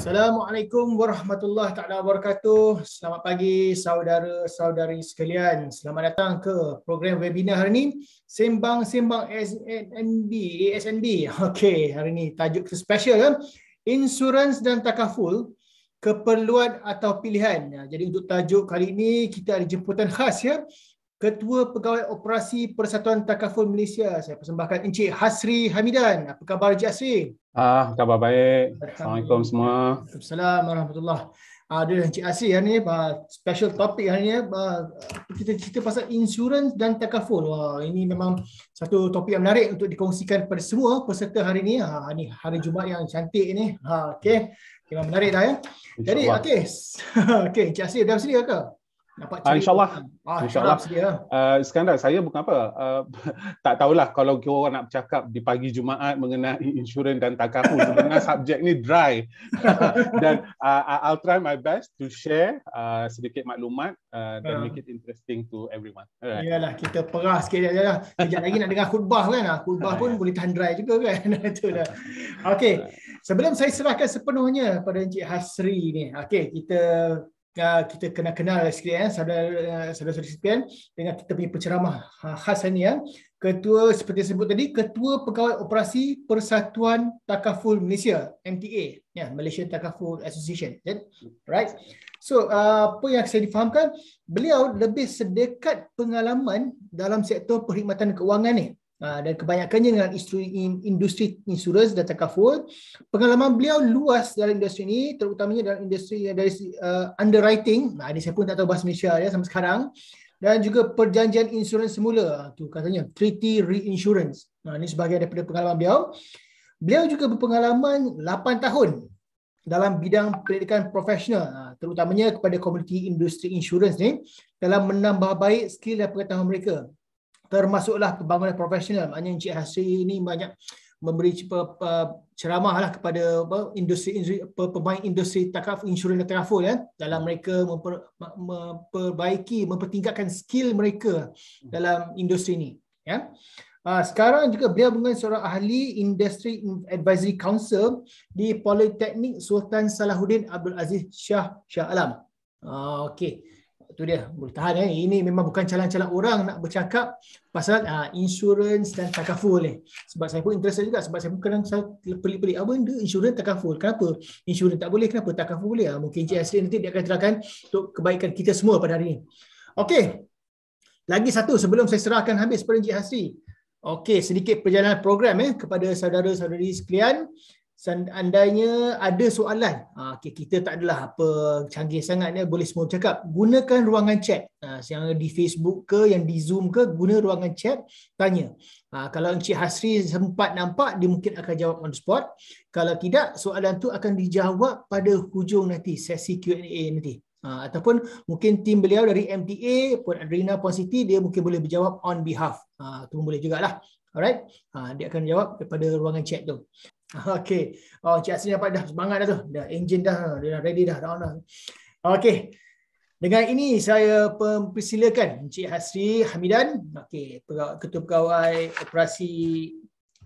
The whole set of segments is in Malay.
Assalamualaikum warahmatullahi taala wabarakatuh. Selamat pagi saudara-saudari sekalian. Selamat datang ke program webinar hari ini. Sembang-sembang SNB, ASNB. Okey, hari ini tajuk kita special kan? Insurance dan takaful keperluan atau pilihan. Ya, jadi untuk tajuk kali ini kita ada jemputan khas ya. Ketua Pegawai Operasi Persatuan Takaful Malaysia. Saya persembahkan Encik Hasri Hamidan. Apa khabar Encik Hasri? Ah, khabar baik. Assalamualaikum semua. Assalamualaikum warahmatullahi wabarakatuh. Ada Encik Asri hari ni, special topic hari ni. Kita cerita pasal insurans dan takaful. Wah, ini memang satu topik yang menarik untuk dikongsikan kepada semua peserta hari ni. Ah, ini hari Jumaat yang cantik ni. Ah, okay. Memang menarik dah ya. Jadi, okay. okay, Encik Asri, dah sini ke? dapat ah, insyaallah ah, insyaallah uh, Iskandar saya bukan apa uh, tak tahulah kalau kau orang nak bercakap di pagi Jumaat mengenai insurans dan takaful sebenarnya subjek ni dry dan uh, I'll try my best to share uh, sedikit maklumat uh, and uh. make it interesting to everyone right. iyalah kita perah sikit dah lagi nak dengar khutbah kan khutbah pun boleh tahan dry juga kan itulah Okay. sebelum saya serahkan sepenuhnya pada Encik Hasri ni Okay, kita kita kena kenal sikit ya saudara-saudara eh, sekalian dengan kita punya penceramah ha, khas ini ya ketua seperti sebut tadi ketua pegawai operasi Persatuan Takaful Malaysia MTA ya Malaysian Takaful Association kan ya, right so ah, apa yang saya difahamkan beliau lebih sedekat pengalaman dalam sektor perkhidmatan keuangan ni Ah, dan kebanyakannya dengan industri insurans dan takaful pengalaman beliau luas dalam industri ini terutamanya dalam industri dari uh, underwriting nah ini saya pun tak tahu bahasa Malaysia ya sampai sekarang dan juga perjanjian insurans semula ah, tu katanya treaty reinsurance nah ini sebagai daripada pengalaman beliau beliau juga berpengalaman 8 tahun dalam bidang pendidikan profesional terutamanya kepada komuniti industri insurans ni dalam menambah baik skill dan pengetahuan mereka termasuklah pembangunan profesional. Maknanya Encik Hasri ini banyak memberi ceramahlah kepada industri, industri pemain industri takaf insurans dan takaful ya eh. dalam mereka memper, memperbaiki mempertingkatkan skill mereka dalam industri ini ya. Ah, sekarang juga beliau bukan seorang ahli industry advisory council di Politeknik Sultan Salahuddin Abdul Aziz Shah Shah Alam. Ah, okey. Itu dia boleh tahan eh. Ini memang bukan calon-calon orang nak bercakap pasal uh, insurance dan takaful ni. Eh. Sebab saya pun interested juga sebab saya pun kadang saya pelik-pelik apa benda insurance takaful. Kenapa? Insurance tak boleh kenapa takaful boleh? Ha? Mungkin Cik Asri nanti dia akan terangkan untuk kebaikan kita semua pada hari ini. Okey. Lagi satu sebelum saya serahkan habis pada Cik Asri. Okey, sedikit perjalanan program eh kepada saudara-saudari sekalian seandainya ada soalan ah, okay, kita tak adalah apa canggih sangat ya boleh semua cakap gunakan ruangan chat ah, yang di Facebook ke yang di Zoom ke guna ruangan chat tanya ah, kalau Encik Hasri sempat nampak dia mungkin akan jawab on the spot kalau tidak soalan tu akan dijawab pada hujung nanti sesi Q&A nanti ataupun mungkin tim beliau dari MTA pun Adrina Puan Siti dia mungkin boleh berjawab on behalf ah tu pun boleh jugalah Alright, dia akan jawab daripada ruangan chat tu. Okay, Oh, Cik Asin dapat dah semangat dah tu. Dah enjin dah. Ha, dia dah ready dah. dah, dah. Okay, Dengan ini saya mempersilakan Cik Hasri Hamidan, okay, Ketua Pegawai Operasi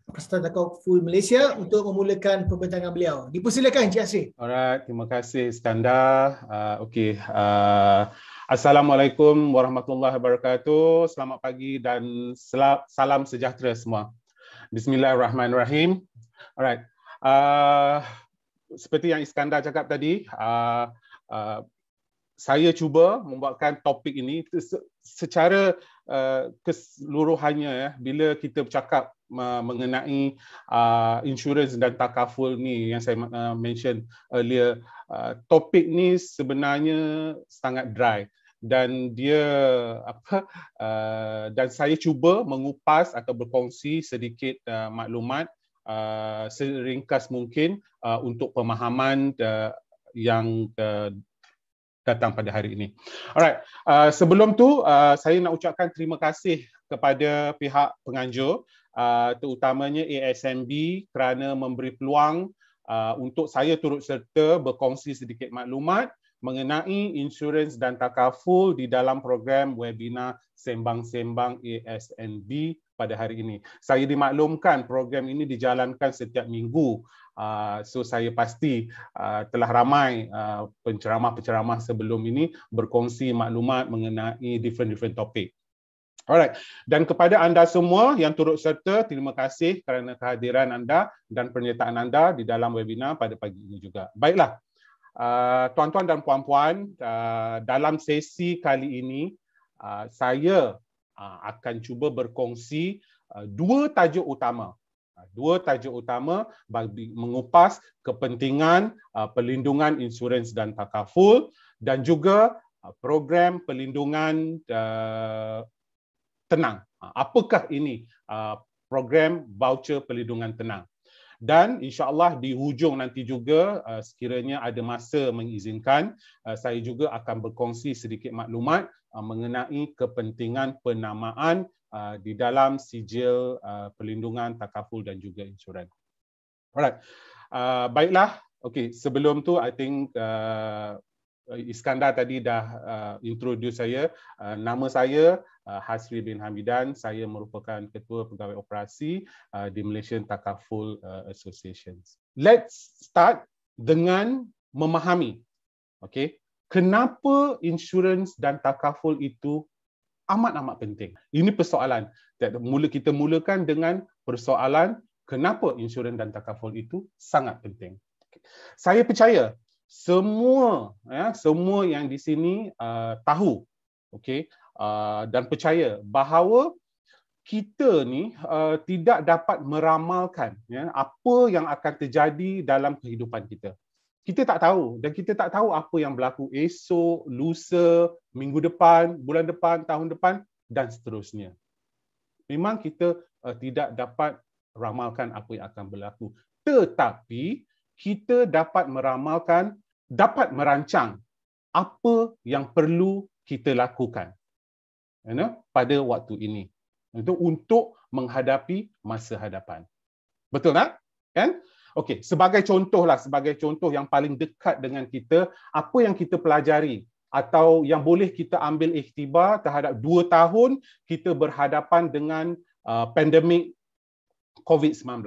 Persatuan Takau Full Malaysia untuk memulakan pembentangan beliau. Dipersilakan Cik Hasri. Alright, terima kasih Iskandar. Uh, okey, uh, Assalamualaikum warahmatullahi wabarakatuh. Selamat pagi dan salam sejahtera semua. Bismillahirrahmanirrahim. Alright. Uh, seperti yang Iskandar cakap tadi, uh, uh, saya cuba membuatkan topik ini secara uh, keseluruhannya ya bila kita bercakap uh, mengenai uh, insurance dan takaful ni yang saya uh, mention earlier uh, topik ni sebenarnya sangat dry dan dia apa uh, dan saya cuba mengupas atau berkongsi sedikit uh, maklumat uh, seringkas mungkin uh, untuk pemahaman uh, yang uh, datang pada hari ini. Alright, uh, sebelum tu uh, saya nak ucapkan terima kasih kepada pihak penganjur uh, terutamanya ASMB kerana memberi peluang uh, untuk saya turut serta berkongsi sedikit maklumat mengenai insurans dan takaful di dalam program webinar sembang-sembang ASMB pada hari ini. Saya dimaklumkan program ini dijalankan setiap minggu. Ah, so saya pasti ah, telah ramai ah, penceramah-penceramah sebelum ini berkongsi maklumat mengenai different-different topik. Alright. Dan kepada anda semua yang turut serta, terima kasih kerana kehadiran anda dan pernyataan anda di dalam webinar pada pagi ini juga. Baiklah. tuan-tuan dan puan-puan, dalam sesi kali ini, saya Ah, akan cuba berkongsi ah, dua tajuk utama. Ah, dua tajuk utama bagi mengupas kepentingan pelindungan insurans dan takaful dan juga program pelindungan tenang. Apakah ini program voucher pelindungan tenang? dan insyaallah di hujung nanti juga uh, sekiranya ada masa mengizinkan uh, saya juga akan berkongsi sedikit maklumat uh, mengenai kepentingan penamaan di dalam sijil pelindungan takaful dan juga insurans. Alright. baiklah. Okey, sebelum tu I think Iskandar tadi dah introduce saya. Nama saya Ah, Hasri bin Hamidan. Saya merupakan ketua pegawai operasi uh, di Malaysian Takaful uh, Associations. Let's start dengan memahami. Okay. Kenapa insurans dan takaful itu amat-amat penting? Ini persoalan. Mula kita mulakan dengan persoalan kenapa insurans dan takaful itu sangat penting. Saya percaya semua ya semua yang di sini uh, tahu okay? Uh, dan percaya bahawa kita ni uh, tidak dapat meramalkan ya apa yang akan terjadi dalam kehidupan kita. Kita tak tahu dan kita tak tahu apa yang berlaku esok, lusa, minggu depan, bulan depan, tahun depan dan seterusnya. Memang kita uh, tidak dapat ramalkan apa yang akan berlaku, tetapi kita dapat meramalkan, dapat merancang apa yang perlu kita lakukan ya, pada waktu ini. Itu untuk menghadapi masa hadapan. Betul tak? Kan? Okey, sebagai contohlah, sebagai contoh yang paling dekat dengan kita, apa yang kita pelajari atau yang boleh kita ambil ikhtibar terhadap dua tahun kita berhadapan dengan uh, pandemik COVID-19.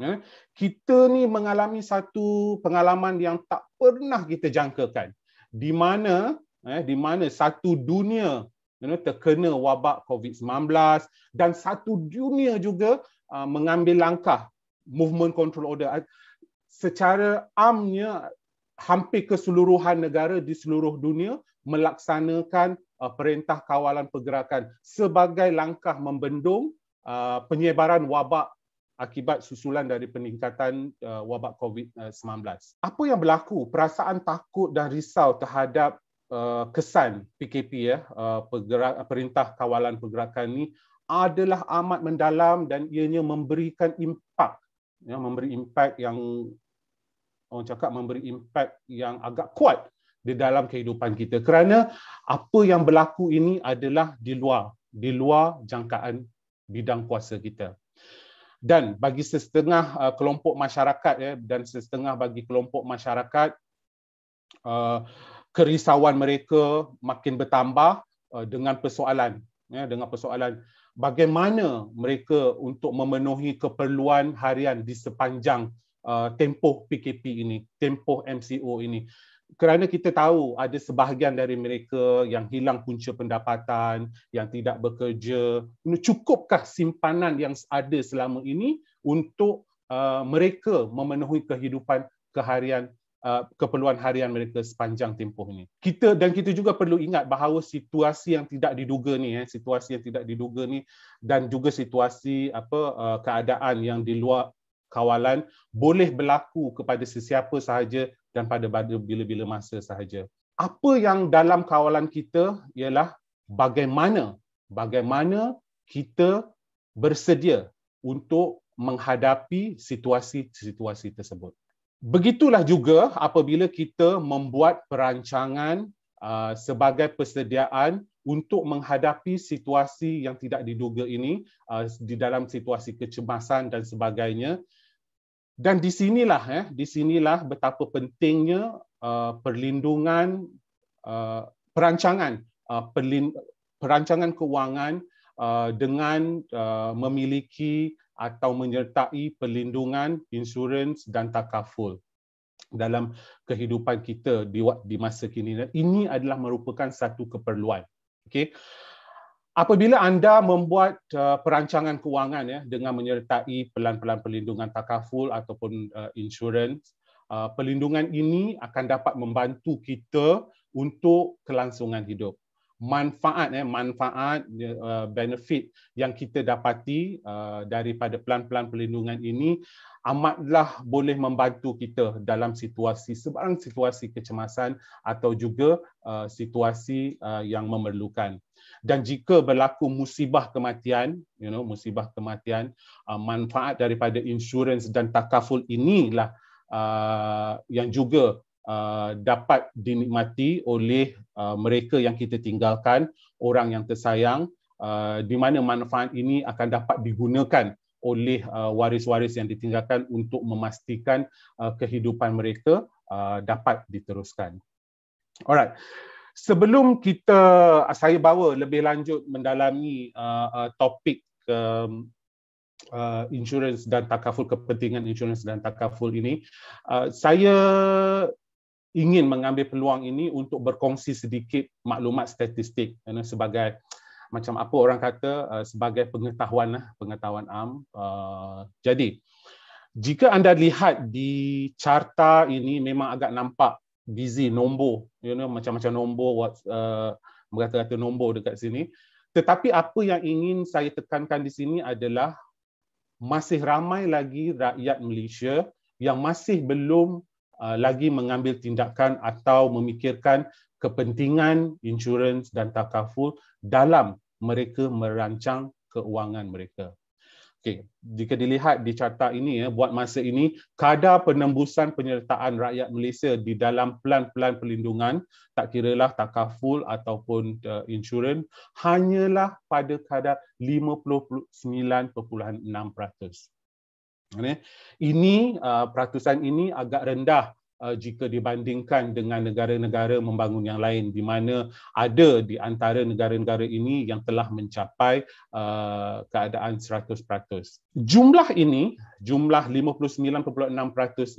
Ya, kita ni mengalami satu pengalaman yang tak pernah kita jangkakan. Di mana eh, di mana satu dunia you know, terkena wabak COVID-19 dan satu dunia juga uh, mengambil langkah movement control order. Secara amnya hampir keseluruhan negara di seluruh dunia melaksanakan uh, perintah kawalan pergerakan sebagai langkah membendung uh, penyebaran wabak akibat susulan dari peningkatan uh, wabak COVID-19. Apa yang berlaku, perasaan takut dan risau terhadap Uh, kesan PKP ya uh, pergerak, perintah kawalan pergerakan ini adalah amat mendalam dan ianya memberikan impak ya memberi impak yang orang cakap memberi impak yang agak kuat di dalam kehidupan kita kerana apa yang berlaku ini adalah di luar di luar jangkaan bidang kuasa kita dan bagi setengah uh, kelompok masyarakat ya dan setengah bagi kelompok masyarakat kerisauan mereka makin bertambah uh, dengan persoalan ya dengan persoalan bagaimana mereka untuk memenuhi keperluan harian di sepanjang uh, tempoh PKP ini tempoh MCO ini kerana kita tahu ada sebahagian dari mereka yang hilang punca pendapatan yang tidak bekerja cukupkah simpanan yang ada selama ini untuk uh, mereka memenuhi kehidupan keharian Uh, keperluan harian mereka sepanjang tempoh ini. Kita dan kita juga perlu ingat bahawa situasi yang tidak diduga ni eh, situasi yang tidak diduga ni dan juga situasi apa uh, keadaan yang di luar kawalan boleh berlaku kepada sesiapa sahaja dan pada bila-bila masa sahaja. Apa yang dalam kawalan kita ialah bagaimana bagaimana kita bersedia untuk menghadapi situasi-situasi tersebut. Begitulah juga apabila kita membuat perancangan uh, sebagai persediaan untuk menghadapi situasi yang tidak diduga ini uh, di dalam situasi kecemasan dan sebagainya. Dan di sinilah eh di sinilah betapa pentingnya uh, perlindungan uh, perancangan uh, perlin, perancangan keuangan uh, dengan uh, memiliki atau menyertai perlindungan, insurans dan takaful dalam kehidupan kita di, di masa kini. Ini adalah merupakan satu keperluan. Okay. Apabila anda membuat uh, perancangan kewangan ya dengan menyertai pelan-pelan perlindungan takaful ataupun uh, insurans, uh, perlindungan ini akan dapat membantu kita untuk kelangsungan hidup manfaat eh manfaat uh, benefit yang kita dapati uh, daripada pelan-pelan perlindungan ini amatlah boleh membantu kita dalam situasi sebarang situasi kecemasan atau juga uh, situasi yang memerlukan dan jika berlaku musibah kematian you know musibah kematian manfaat daripada insurans dan takaful inilah yang juga Uh, dapat dinikmati oleh uh, mereka yang kita tinggalkan, orang yang tersayang, uh, di mana manfaat ini akan dapat digunakan oleh uh, waris-waris yang ditinggalkan untuk memastikan uh, kehidupan mereka uh, dapat diteruskan. Alright. Sebelum kita uh, saya bawa lebih lanjut mendalami uh, uh, topik um, uh, insurans dan takaful kepentingan insurans dan takaful ini, uh, saya ingin mengambil peluang ini untuk berkongsi sedikit maklumat statistik you sebagai macam apa orang kata uh, sebagai pengetahuan lah pengetahuan am. Uh, jadi jika anda lihat di carta ini memang agak nampak busy nombor, you know macam-macam nombor what uh, berkata-kata nombor dekat sini. Tetapi apa yang ingin saya tekankan di sini adalah masih ramai lagi rakyat Malaysia yang masih belum Uh, lagi mengambil tindakan atau memikirkan kepentingan insurans dan takaful dalam mereka merancang keuangan mereka. Okey, jika dilihat di carta ini ya, buat masa ini kadar penembusan penyertaan rakyat Malaysia di dalam pelan-pelan perlindungan tak kiralah takaful ataupun uh, insurans hanyalah pada kadar 59.6%. Ini uh, peratusan ini agak rendah uh, jika dibandingkan dengan negara-negara membangun yang lain di mana ada di antara negara-negara ini yang telah mencapai uh, keadaan 100%. Jumlah ini, jumlah 59.6%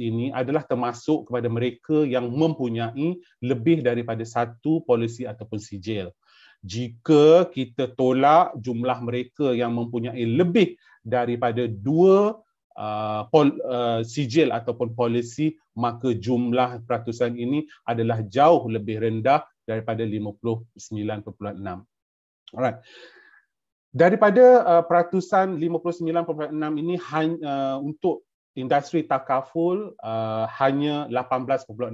ini adalah termasuk kepada mereka yang mempunyai lebih daripada satu polisi ataupun sijil. Jika kita tolak jumlah mereka yang mempunyai lebih daripada dua polisi Uh, pol, uh, sijil ataupun polisi maka jumlah peratusan ini adalah jauh lebih rendah daripada 59.6. Alright. Daripada uh, peratusan 59.6 ini hanya uh, untuk industri takaful uh, hanya 18.6%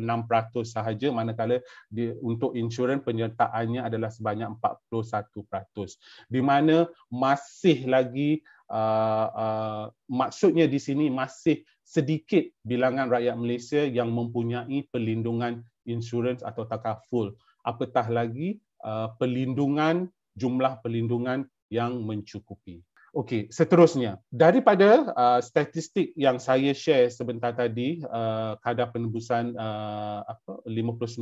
sahaja manakala di, untuk insurans penyertaannya adalah sebanyak 41%. Di mana masih lagi uh, uh, maksudnya di sini masih sedikit bilangan rakyat Malaysia yang mempunyai perlindungan insurans atau takaful. Apatah lagi uh, perlindungan jumlah perlindungan yang mencukupi. Okey, seterusnya. Daripada uh, statistik yang saya share sebentar tadi, uh, kadar penebusan uh, 59.6%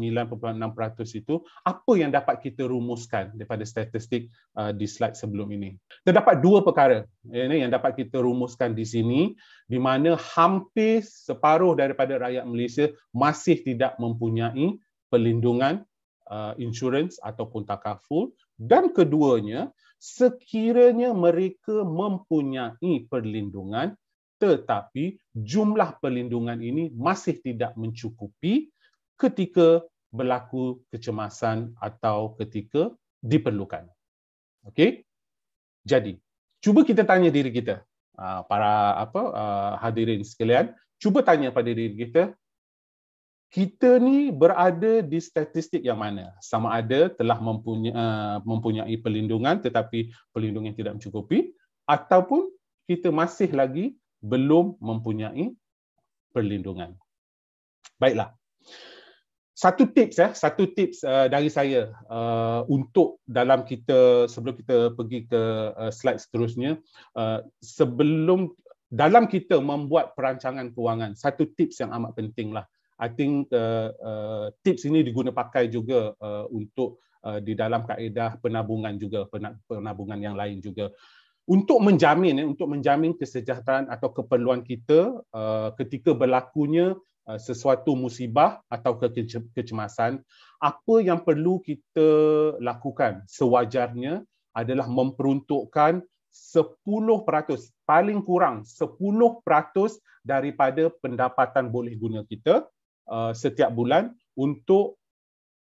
itu, apa yang dapat kita rumuskan daripada statistik uh, di slide sebelum ini? Terdapat dua perkara ya, ini yang dapat kita rumuskan di sini, di mana hampir separuh daripada rakyat Malaysia masih tidak mempunyai pelindungan uh, insurans ataupun takaful. Dan keduanya, sekiranya mereka mempunyai perlindungan tetapi jumlah perlindungan ini masih tidak mencukupi ketika berlaku kecemasan atau ketika diperlukan. Okey. Jadi, cuba kita tanya diri kita, ah, para apa ah, hadirin sekalian, cuba tanya pada diri kita, kita ni berada di statistik yang mana sama ada telah mempunyai, eh, mempunyai perlindungan tetapi perlindungan tidak mencukupi ataupun kita masih lagi belum mempunyai perlindungan baiklah satu tips ya eh, satu tips uh, dari saya uh, untuk dalam kita sebelum kita pergi ke uh, slide seterusnya uh, sebelum dalam kita membuat perancangan kewangan satu tips yang amat pentinglah I think uh, uh, tips ini diguna pakai juga uh, untuk uh, di dalam kaedah penabungan juga penabungan yang lain juga untuk menjamin eh, untuk menjamin kesejahteraan atau keperluan kita uh, ketika berlakunya uh, sesuatu musibah atau kecemasan apa yang perlu kita lakukan sewajarnya adalah memperuntukkan 10% paling kurang 10% daripada pendapatan boleh guna kita uh, setiap bulan untuk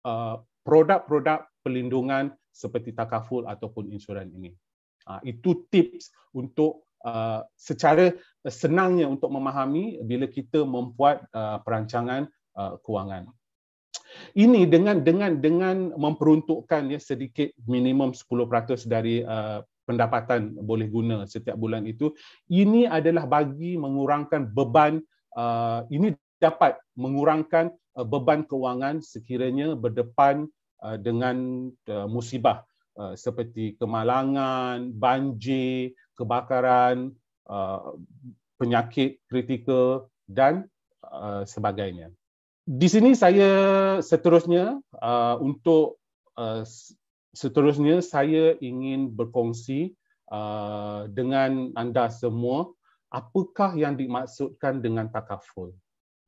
uh, produk-produk perlindungan seperti takaful ataupun insurans ini. Uh, itu tips untuk uh, secara senangnya untuk memahami bila kita membuat uh, perancangan uh, kewangan. Ini dengan dengan dengan memperuntukkan ya sedikit minimum 10% dari uh, pendapatan boleh guna setiap bulan itu, ini adalah bagi mengurangkan beban uh, ini dapat mengurangkan uh, beban kewangan sekiranya berdepan uh, dengan uh, musibah uh, seperti kemalangan, banjir, kebakaran, uh, penyakit kritikal dan uh, sebagainya. Di sini saya seterusnya uh, untuk uh, seterusnya saya ingin berkongsi uh, dengan anda semua apakah yang dimaksudkan dengan takaful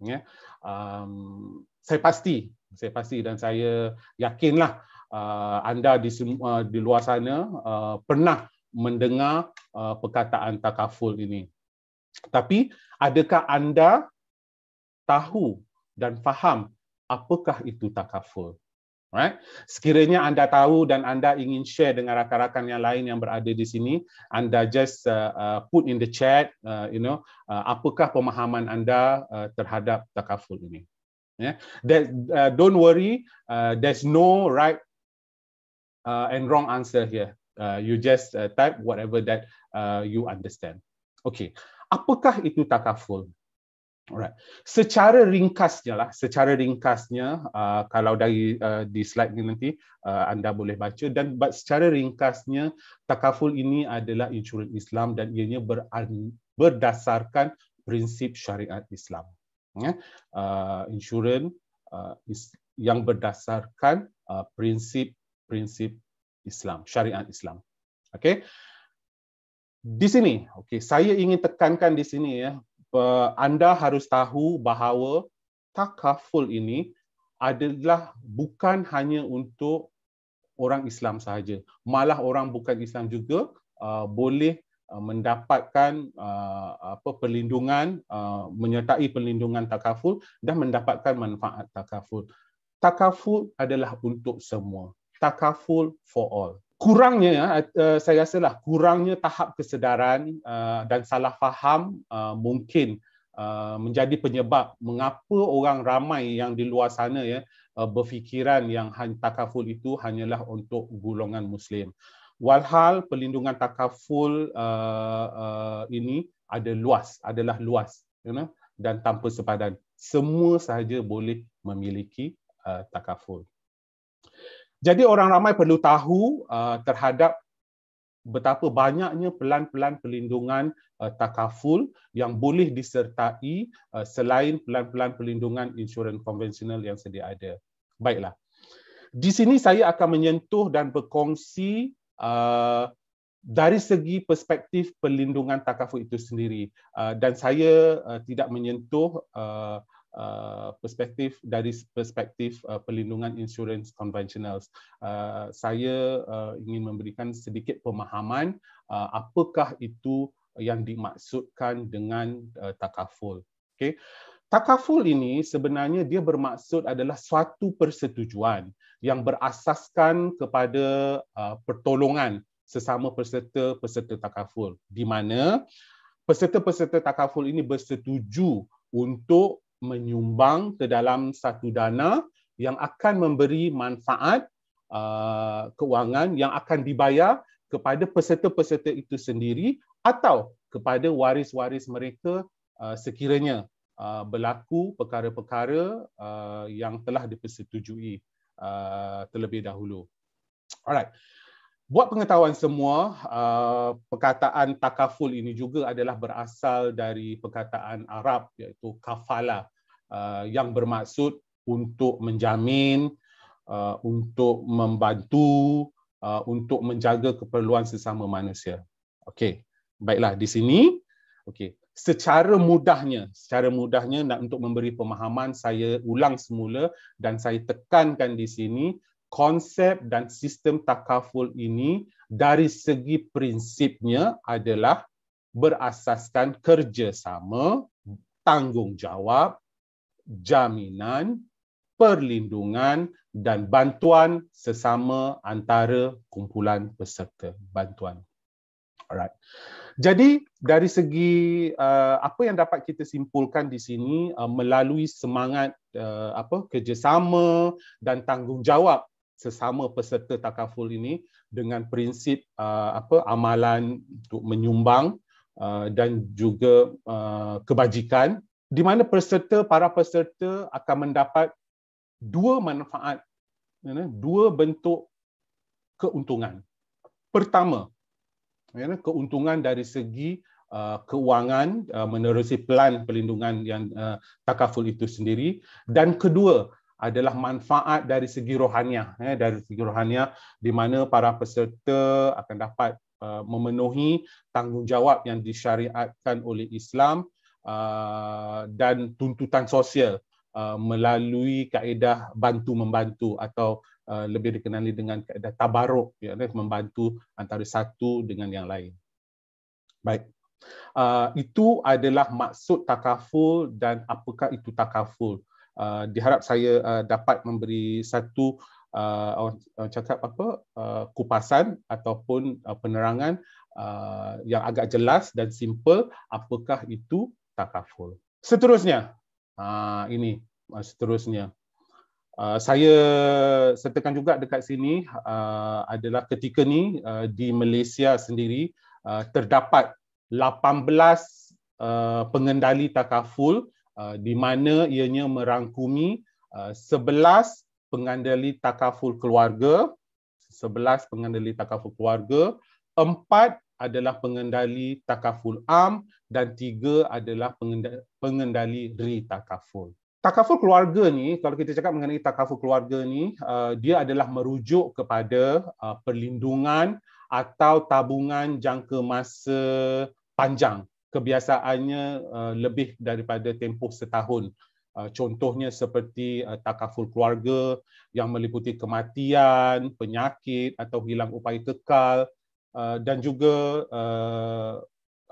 ya. Um, saya pasti, saya pasti dan saya yakinlah uh, anda di uh, di luar sana uh, pernah mendengar uh, perkataan takaful ini. Tapi adakah anda tahu dan faham apakah itu takaful? Right? Sekiranya anda tahu dan anda ingin share dengan rakan-rakan yang lain yang berada di sini, anda just uh, uh, put in the chat, uh, you know, uh, apakah pemahaman anda uh, terhadap takaful ini. Yeah? That, uh, don't worry, uh, there's no right uh, and wrong answer here. Uh, you just uh, type whatever that uh, you understand. Okay, apakah itu takaful? Alright. Secara ringkasnya lah, secara ringkasnya uh, kalau dari uh, di slide ni nanti uh, anda boleh baca dan but secara ringkasnya takaful ini adalah insurans Islam dan ianya ber, berdasarkan prinsip syariat Islam. Ya. Uh, insurans uh, is, yang berdasarkan uh, prinsip-prinsip Islam, syariat Islam. Okey. Di sini, okey, saya ingin tekankan di sini ya, Eh, anda harus tahu bahawa takaful ini adalah bukan hanya untuk orang Islam sahaja. Malah orang bukan Islam juga eh, boleh eh, mendapatkan uh, apa perlindungan uh, menyertai perlindungan takaful dan mendapatkan manfaat takaful. Takaful adalah untuk semua. Takaful for all kurangnya uh, saya rasa lah kurangnya tahap kesedaran eh, dan salah faham mungkin menjadi penyebab mengapa orang ramai yang di luar sana ya berfikiran yang takaful itu hanyalah untuk golongan muslim. Walhal pelindungan takaful ini ada luas, adalah luas dan tanpa sepadan. Semua sahaja boleh memiliki takaful. Jadi orang ramai perlu tahu uh, terhadap betapa banyaknya pelan-pelan pelindungan uh, takaful yang boleh disertai uh, selain pelan-pelan pelindungan insurans konvensional yang sedia ada. Baiklah. Di sini saya akan menyentuh dan berkongsi uh, dari segi perspektif pelindungan takaful itu sendiri uh, dan saya uh, tidak menyentuh uh, Uh, perspektif dari perspektif uh, perlindungan insurans konvensional. Uh, saya uh, ingin memberikan sedikit pemahaman uh, apakah itu yang dimaksudkan dengan uh, takaful. Okay. Takaful ini sebenarnya dia bermaksud adalah suatu persetujuan yang berasaskan kepada uh, pertolongan sesama peserta peserta takaful di mana peserta-peserta takaful ini bersetuju untuk menyumbang ke dalam satu dana yang akan memberi manfaat uh, keuangan yang akan dibayar kepada peserta-peserta itu sendiri atau kepada waris-waris mereka uh, sekiranya uh, berlaku perkara-perkara uh, yang telah dipersetujui uh, terlebih dahulu. Alright. Buat pengetahuan semua, uh, perkataan takaful ini juga adalah berasal dari perkataan Arab iaitu kafalah. Uh, yang bermaksud untuk menjamin, uh, untuk membantu, uh, untuk menjaga keperluan sesama manusia. Okey, baiklah di sini. Okey, secara mudahnya, secara mudahnya nak untuk memberi pemahaman saya ulang semula dan saya tekankan di sini konsep dan sistem takaful ini dari segi prinsipnya adalah berasaskan kerjasama, tanggungjawab, jaminan, perlindungan dan bantuan sesama antara kumpulan peserta bantuan. Alright. Jadi dari segi uh, apa yang dapat kita simpulkan di sini uh, melalui semangat uh, apa kerjasama dan tanggungjawab sesama peserta takaful ini dengan prinsip uh, apa amalan untuk menyumbang uh, dan juga uh, kebajikan di mana peserta para peserta akan mendapat dua manfaat ya, dua bentuk keuntungan pertama ya, keuntungan dari segi uh, keuangan uh, menerusi pelan perlindungan yang uh, takaful itu sendiri dan kedua adalah manfaat dari segi rohania ya, dari segi rohania di mana para peserta akan dapat memenuhi tanggungjawab yang disyariatkan oleh Islam uh, dan tuntutan sosial uh, melalui kaedah bantu membantu atau uh, lebih dikenali dengan kaedah tabaruk ya kan, membantu antara satu dengan yang lain. Baik. Uh, itu adalah maksud takaful dan apakah itu takaful. Uh, diharap saya uh, dapat memberi satu uh, orang cakap apa uh, kupasan ataupun uh, penerangan uh, yang agak jelas dan simple apakah itu takaful. Seterusnya, ha, ini ha, seterusnya. Ha, saya sertakan juga dekat sini adalah ketika ni di Malaysia sendiri terdapat 18 pengendali takaful di mana ianya merangkumi 11 pengendali takaful keluarga 11 pengendali takaful keluarga 4 adalah pengendali takaful am dan tiga adalah pengendali, pengendali ri takaful. Takaful keluarga ni, kalau kita cakap mengenai takaful keluarga ni, uh, dia adalah merujuk kepada uh, perlindungan atau tabungan jangka masa panjang. Kebiasaannya uh, lebih daripada tempoh setahun. Uh, contohnya seperti uh, takaful keluarga yang meliputi kematian, penyakit atau hilang upaya kekal, uh, dan juga uh,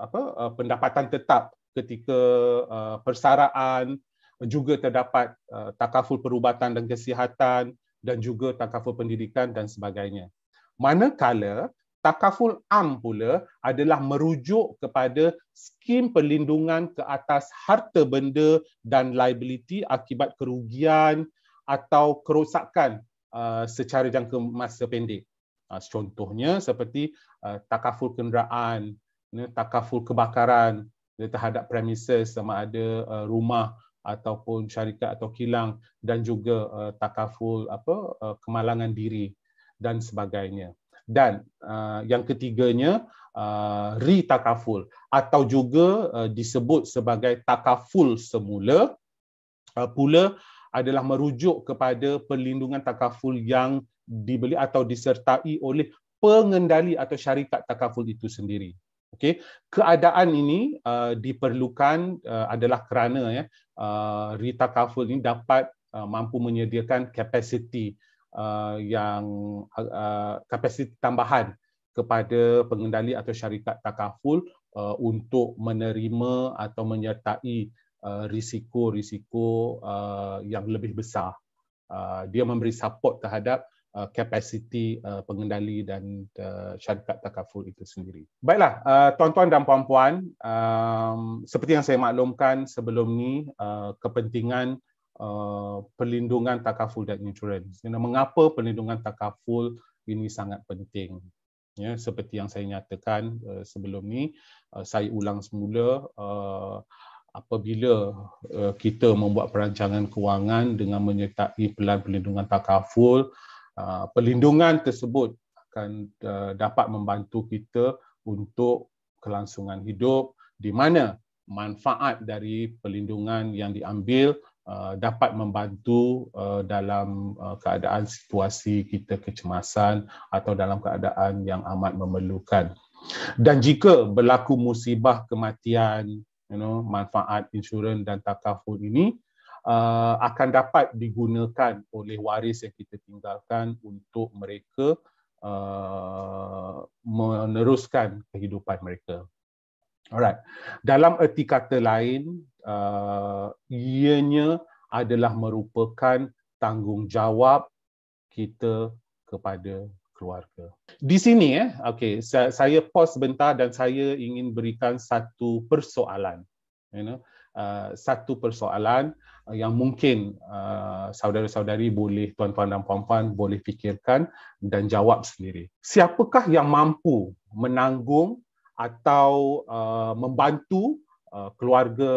apa uh, pendapatan tetap ketika uh, persaraan juga terdapat uh, takaful perubatan dan kesihatan dan juga takaful pendidikan dan sebagainya. Manakala takaful am pula adalah merujuk kepada skim perlindungan ke atas harta benda dan liability akibat kerugian atau kerosakan uh, secara jangka masa pendek. Ah, contohnya seperti ah, takaful kenderaan, ya, takaful kebakaran ya, terhadap premises sama ada ah, rumah ataupun syarikat atau kilang dan juga takaful apa kemalangan diri dan sebagainya. Dan yang ketiganya ri takaful atau juga disebut sebagai takaful semula pula adalah merujuk kepada perlindungan takaful yang dibeli atau disertai oleh pengendali atau syarikat takaful itu sendiri. Okey, keadaan ini uh, diperlukan uh, adalah kerana ya uh, ritakaful ini dapat uh, mampu menyediakan kapasiti uh, yang uh, kapasiti tambahan kepada pengendali atau syarikat takaful uh, untuk menerima atau menyertai uh, risiko-risiko uh, yang lebih besar. Uh, dia memberi support terhadap kapasiti uh, uh, pengendali dan uh, syarikat takaful itu sendiri. Baiklah, uh, tuan-tuan dan puan-puan, um, seperti yang saya maklumkan sebelum ini, uh, kepentingan uh, perlindungan takaful dan insurance. Dan mengapa perlindungan takaful ini sangat penting? Ya, seperti yang saya nyatakan uh, sebelum ini, uh, saya ulang semula, uh, apabila uh, kita membuat perancangan kewangan dengan menyertai pelan perlindungan takaful, Uh, perlindungan tersebut akan uh, dapat membantu kita untuk kelangsungan hidup di mana manfaat dari perlindungan yang diambil uh, dapat membantu dalam keadaan situasi kita kecemasan atau dalam keadaan yang amat memerlukan dan jika berlaku musibah kematian you know manfaat insurans dan takaful ini Uh, akan dapat digunakan oleh waris yang kita tinggalkan untuk mereka uh, meneruskan kehidupan mereka. Alright. Dalam erti kata lain, uh, ianya adalah merupakan tanggungjawab kita kepada keluarga. Di sini eh, okey, saya, saya pause sebentar dan saya ingin berikan satu persoalan. You know, Uh, satu persoalan uh, yang mungkin uh, saudara-saudari boleh tuan-tuan dan puan-puan boleh fikirkan dan jawab sendiri. Siapakah yang mampu menanggung atau uh, membantu uh, keluarga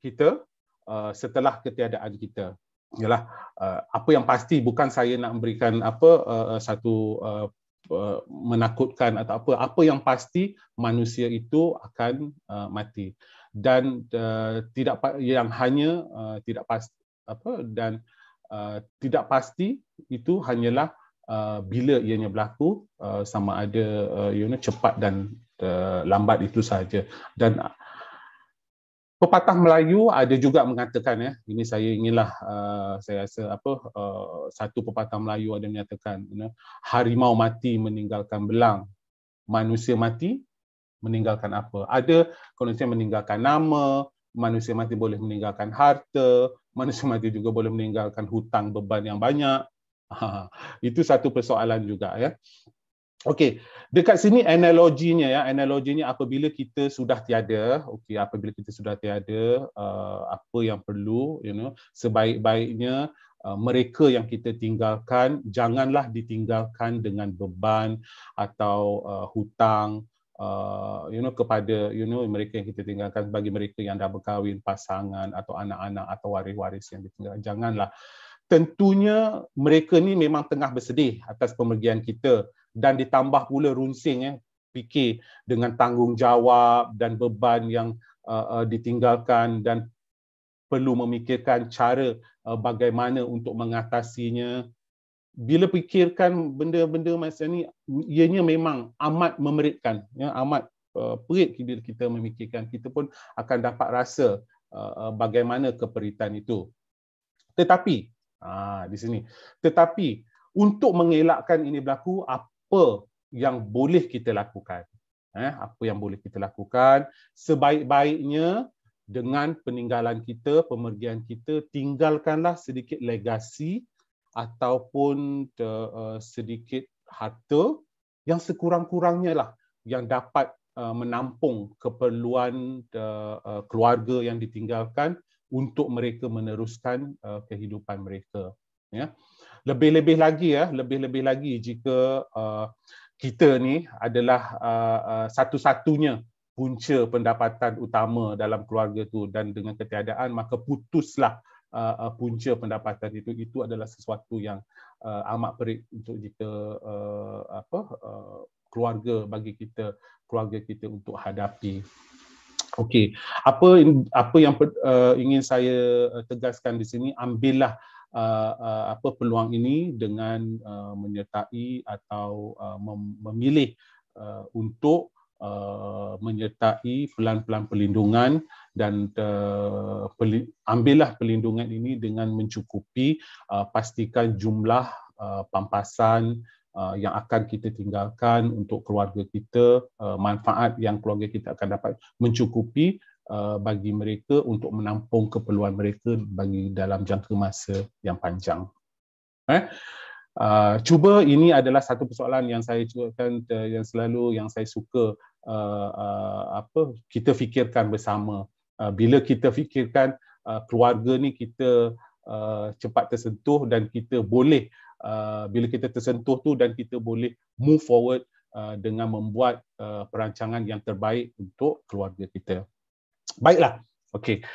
kita uh, setelah ketiadaan kita? Ialah uh, apa yang pasti bukan saya nak memberikan apa uh, satu uh, menakutkan atau apa apa yang pasti manusia itu akan uh, mati dan uh, tidak yang hanya uh, tidak pasti apa dan uh, tidak pasti itu hanyalah uh, bila ianya berlaku uh, sama ada uh, you know cepat dan uh, lambat itu saja dan pepatah Melayu ada juga mengatakan ya ini saya inginlah uh, saya rasa apa uh, satu pepatah Melayu ada menyatakan you know, harimau mati meninggalkan belang manusia mati meninggalkan apa. Ada manusia meninggalkan nama, manusia mati boleh meninggalkan harta, manusia mati juga boleh meninggalkan hutang beban yang banyak. Itu satu persoalan juga ya. Okey, dekat sini analoginya ya, analoginya apabila kita sudah tiada, okey, apabila kita sudah tiada, uh, apa yang perlu, you know, sebaik-baiknya uh, mereka yang kita tinggalkan janganlah ditinggalkan dengan beban atau uh, hutang, uh, you know kepada you know mereka yang kita tinggalkan bagi mereka yang dah berkahwin pasangan atau anak-anak atau waris-waris yang ditinggalkan janganlah tentunya mereka ni memang tengah bersedih atas pemergian kita dan ditambah pula runsing eh fikir dengan tanggungjawab dan beban yang uh, uh, ditinggalkan dan perlu memikirkan cara uh, bagaimana untuk mengatasinya bila fikirkan benda-benda masa ni ianya memang amat memeritkan ya amat uh, perit bila kita memikirkan kita pun akan dapat rasa uh, uh bagaimana keperitan itu tetapi ah uh, di sini tetapi untuk mengelakkan ini berlaku apa yang boleh kita lakukan eh apa yang boleh kita lakukan sebaik-baiknya dengan peninggalan kita pemergian kita tinggalkanlah sedikit legasi ataupun ter, uh, sedikit harta yang sekurang-kurangnya lah yang dapat uh, menampung keperluan the, uh, uh, keluarga yang ditinggalkan untuk mereka meneruskan uh, kehidupan mereka ya lebih-lebih lagi ya lebih-lebih lagi jika uh, kita ni adalah uh, uh, satu-satunya punca pendapatan utama dalam keluarga tu dan dengan ketiadaan maka putuslah uh, Uh, uh, punca pendapatan itu itu adalah sesuatu yang uh, amat perik untuk kita uh, apa uh, keluarga bagi kita keluarga kita untuk hadapi okey apa in, apa yang uh, ingin saya uh, tegaskan di sini ambillah Uh, uh, apa peluang ini dengan uh, menyertai atau uh, mem- memilih uh, untuk uh, menyertai pelan-pelan perlindungan dan uh, peli, ambillah perlindungan ini dengan mencukupi uh, pastikan jumlah uh, pampasan Uh, yang akan kita tinggalkan untuk keluarga kita uh, manfaat yang keluarga kita akan dapat mencukupi uh, bagi mereka untuk menampung keperluan mereka bagi dalam jangka masa yang panjang eh Uh, cuba ini adalah satu persoalan yang saya cubakan uh, eh, yang selalu yang saya suka uh, uh, apa kita fikirkan bersama uh, bila kita fikirkan uh, keluarga ni kita uh, cepat tersentuh dan kita boleh uh, bila kita tersentuh tu dan kita boleh move forward uh, dengan membuat uh, perancangan yang terbaik untuk keluarga kita baiklah okey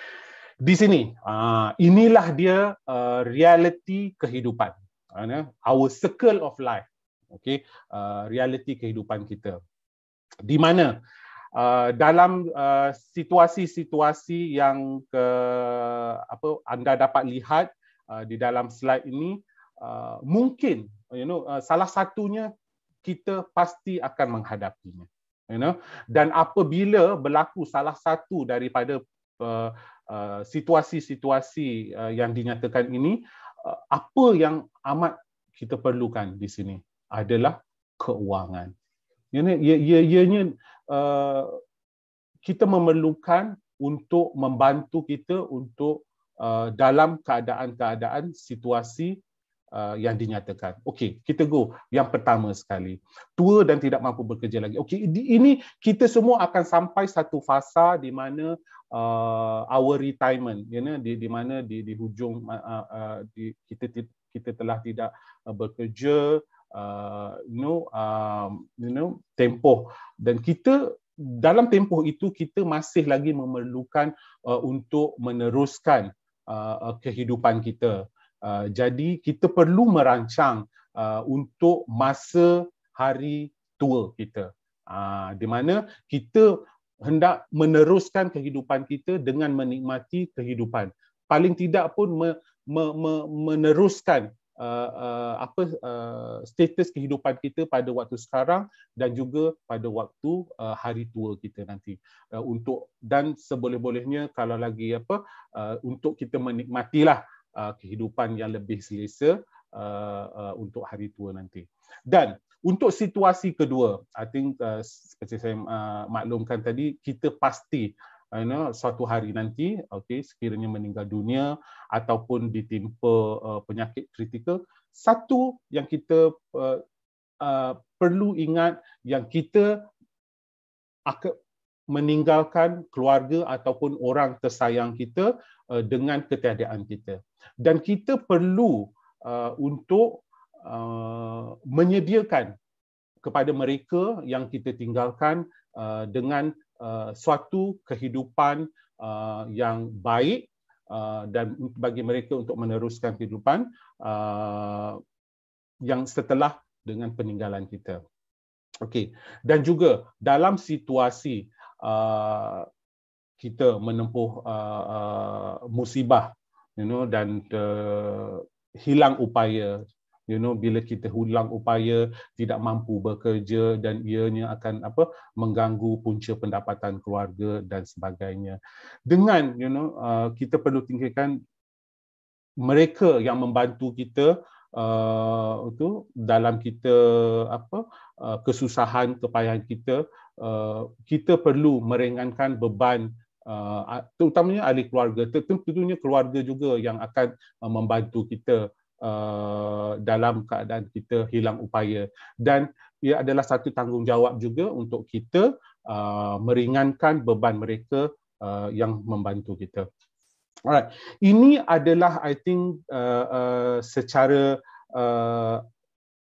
di sini uh, inilah dia uh, realiti kehidupan Ah, ya. our circle of life okay uh, reality kehidupan kita di mana uh, dalam uh, situasi-situasi yang ke apa anda dapat lihat uh, di dalam slide ini uh, mungkin you know uh, salah satunya kita pasti akan menghadapinya you know dan apabila berlaku salah satu daripada situasi-situasi uh, yang dinyatakan ini Uh, apa yang amat kita perlukan di sini adalah keuangan. Ianya, ia, ianya uh, kita memerlukan untuk membantu kita untuk uh, dalam keadaan-keadaan situasi Uh, yang dinyatakan. Okey, kita go yang pertama sekali. Tua dan tidak mampu bekerja lagi. Okey, ini kita semua akan sampai satu fasa di mana uh, our retirement, you know, di di mana di di hujung uh, uh, uh di kita kita telah tidak uh, bekerja uh, you know, um, you know, tempoh dan kita dalam tempoh itu kita masih lagi memerlukan uh, untuk meneruskan uh, uh kehidupan kita. Uh, Ah, jadi kita perlu merancang uh, untuk masa hari tua kita. Uh, di mana kita hendak meneruskan kehidupan kita dengan menikmati kehidupan. Paling tidak pun me, me, me, meneruskan uh, uh, apa uh, status kehidupan kita pada waktu sekarang dan juga pada waktu uh, hari tua kita nanti uh, untuk dan seboleh-bolehnya kalau lagi apa uh, untuk kita menikmatilah Uh, kehidupan yang lebih selesa uh, uh, untuk hari tua nanti. Dan untuk situasi kedua, I think seperti saya maklumkan tadi, kita pasti you know, suatu hari nanti, okay, sekiranya meninggal dunia ataupun ditimpa penyakit kritikal, satu yang kita perlu ingat yang kita akan meninggalkan keluarga ataupun orang tersayang kita dengan ketiadaan kita dan kita perlu uh, untuk uh, menyediakan kepada mereka yang kita tinggalkan uh, dengan uh, suatu kehidupan uh, yang baik uh, dan bagi mereka untuk meneruskan kehidupan uh, yang setelah dengan peninggalan kita. Okey. Dan juga dalam situasi uh, kita menempuh uh, uh, musibah you know dan uh, hilang upaya you know bila kita hilang upaya tidak mampu bekerja dan ianya akan apa mengganggu punca pendapatan keluarga dan sebagainya dengan you know uh, kita perlu tingkatkan mereka yang membantu kita uh, itu dalam kita apa uh, kesusahan kepayahan kita uh, kita perlu meringankan beban uh, Uh, terutamanya ahli keluarga tentunya keluarga juga yang akan uh, membantu kita uh, dalam keadaan kita hilang upaya dan ia adalah satu tanggungjawab juga untuk kita meringankan beban mereka yang membantu kita. Alright, ini adalah I think secara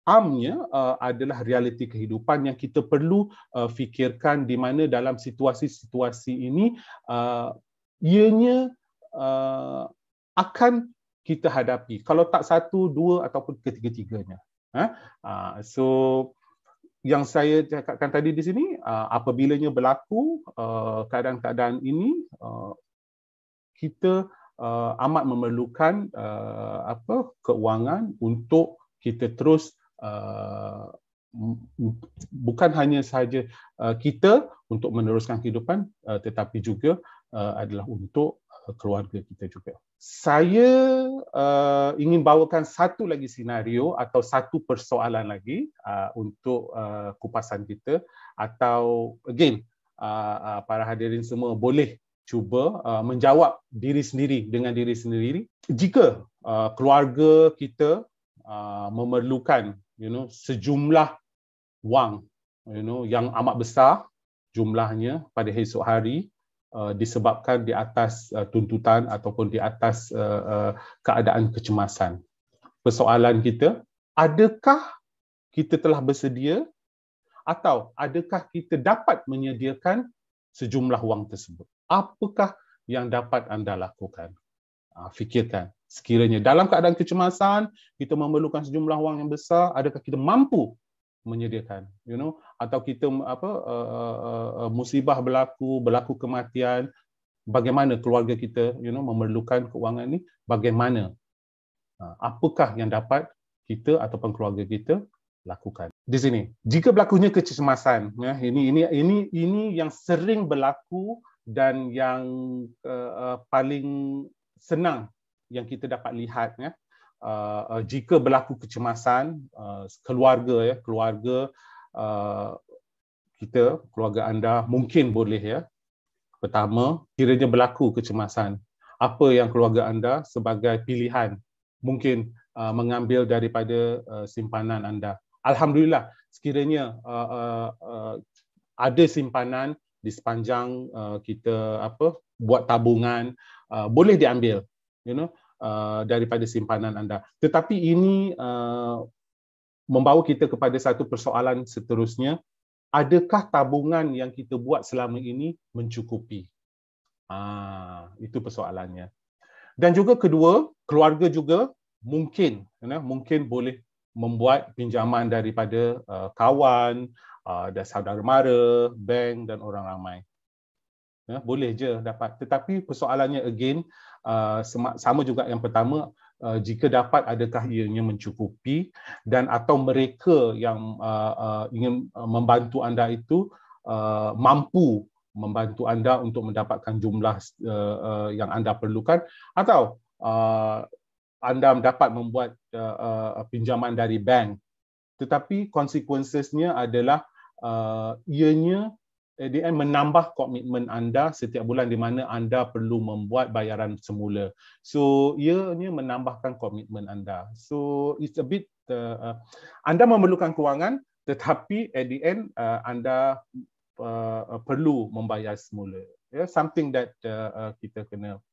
amnya uh, adalah realiti kehidupan yang kita perlu uh, fikirkan di mana dalam situasi-situasi ini uh, ianya uh, akan kita hadapi kalau tak satu dua ataupun ketiga-tiganya ha? uh, so yang saya cakapkan tadi di sini uh, apabilanya berlaku uh, keadaan-keadaan ini uh, kita Uh, amat memerlukan uh, apa keuangan untuk kita terus Uh, bukan hanya sahaja uh, kita untuk meneruskan kehidupan uh, tetapi juga adalah untuk keluarga kita juga. Saya uh, ingin bawakan satu lagi senario atau satu persoalan lagi uh, untuk uh, kupasan kita atau again uh, uh, para hadirin semua boleh cuba uh, menjawab diri sendiri dengan diri sendiri jika uh, keluarga kita uh, memerlukan you know sejumlah wang you know yang amat besar jumlahnya pada esok hari uh, disebabkan di atas uh, tuntutan ataupun di atas uh, uh, keadaan kecemasan persoalan kita adakah kita telah bersedia atau adakah kita dapat menyediakan sejumlah wang tersebut apakah yang dapat anda lakukan Ah, fikirkan sekiranya dalam keadaan kecemasan kita memerlukan sejumlah wang yang besar adakah kita mampu menyediakan you know atau kita apa uh, uh, uh, musibah berlaku berlaku kematian bagaimana keluarga kita you know memerlukan keuangan ini bagaimana uh, apakah yang dapat kita ataupun keluarga kita lakukan di sini jika berlakunya kecemasan ya ini ini ini ini yang sering berlaku dan yang uh, uh, paling senang yang kita dapat lihat ya uh, uh, jika berlaku kecemasan uh, keluarga ya keluarga kita keluarga anda mungkin boleh ya pertama kiranya berlaku kecemasan apa yang keluarga anda sebagai pilihan mungkin mengambil daripada simpanan anda alhamdulillah sekiranya ada simpanan di sepanjang uh, kita apa buat tabungan uh, boleh diambil you know uh, daripada simpanan anda tetapi ini uh, membawa kita kepada satu persoalan seterusnya adakah tabungan yang kita buat selama ini mencukupi ah itu persoalannya dan juga kedua keluarga juga mungkin you know, mungkin boleh membuat pinjaman daripada uh, kawan ada ah, saudara mara, bank dan orang ramai. Ya, boleh je dapat. Tetapi persoalannya again uh, sama juga yang pertama uh, jika dapat adakah ianya mencukupi dan atau mereka yang uh, uh, ingin membantu anda itu uh, mampu membantu anda untuk mendapatkan jumlah uh, uh, yang anda perlukan atau uh, anda dapat membuat uh, uh, pinjaman dari bank tetapi konsekuensinya adalah uh, ianya ADM menambah komitmen anda setiap bulan di mana anda perlu membuat bayaran semula. So ianya menambahkan komitmen anda. So it's a bit uh, uh anda memerlukan kewangan tetapi ADM uh, anda uh, uh, perlu membayar semula. Yeah, something that uh, uh, kita kena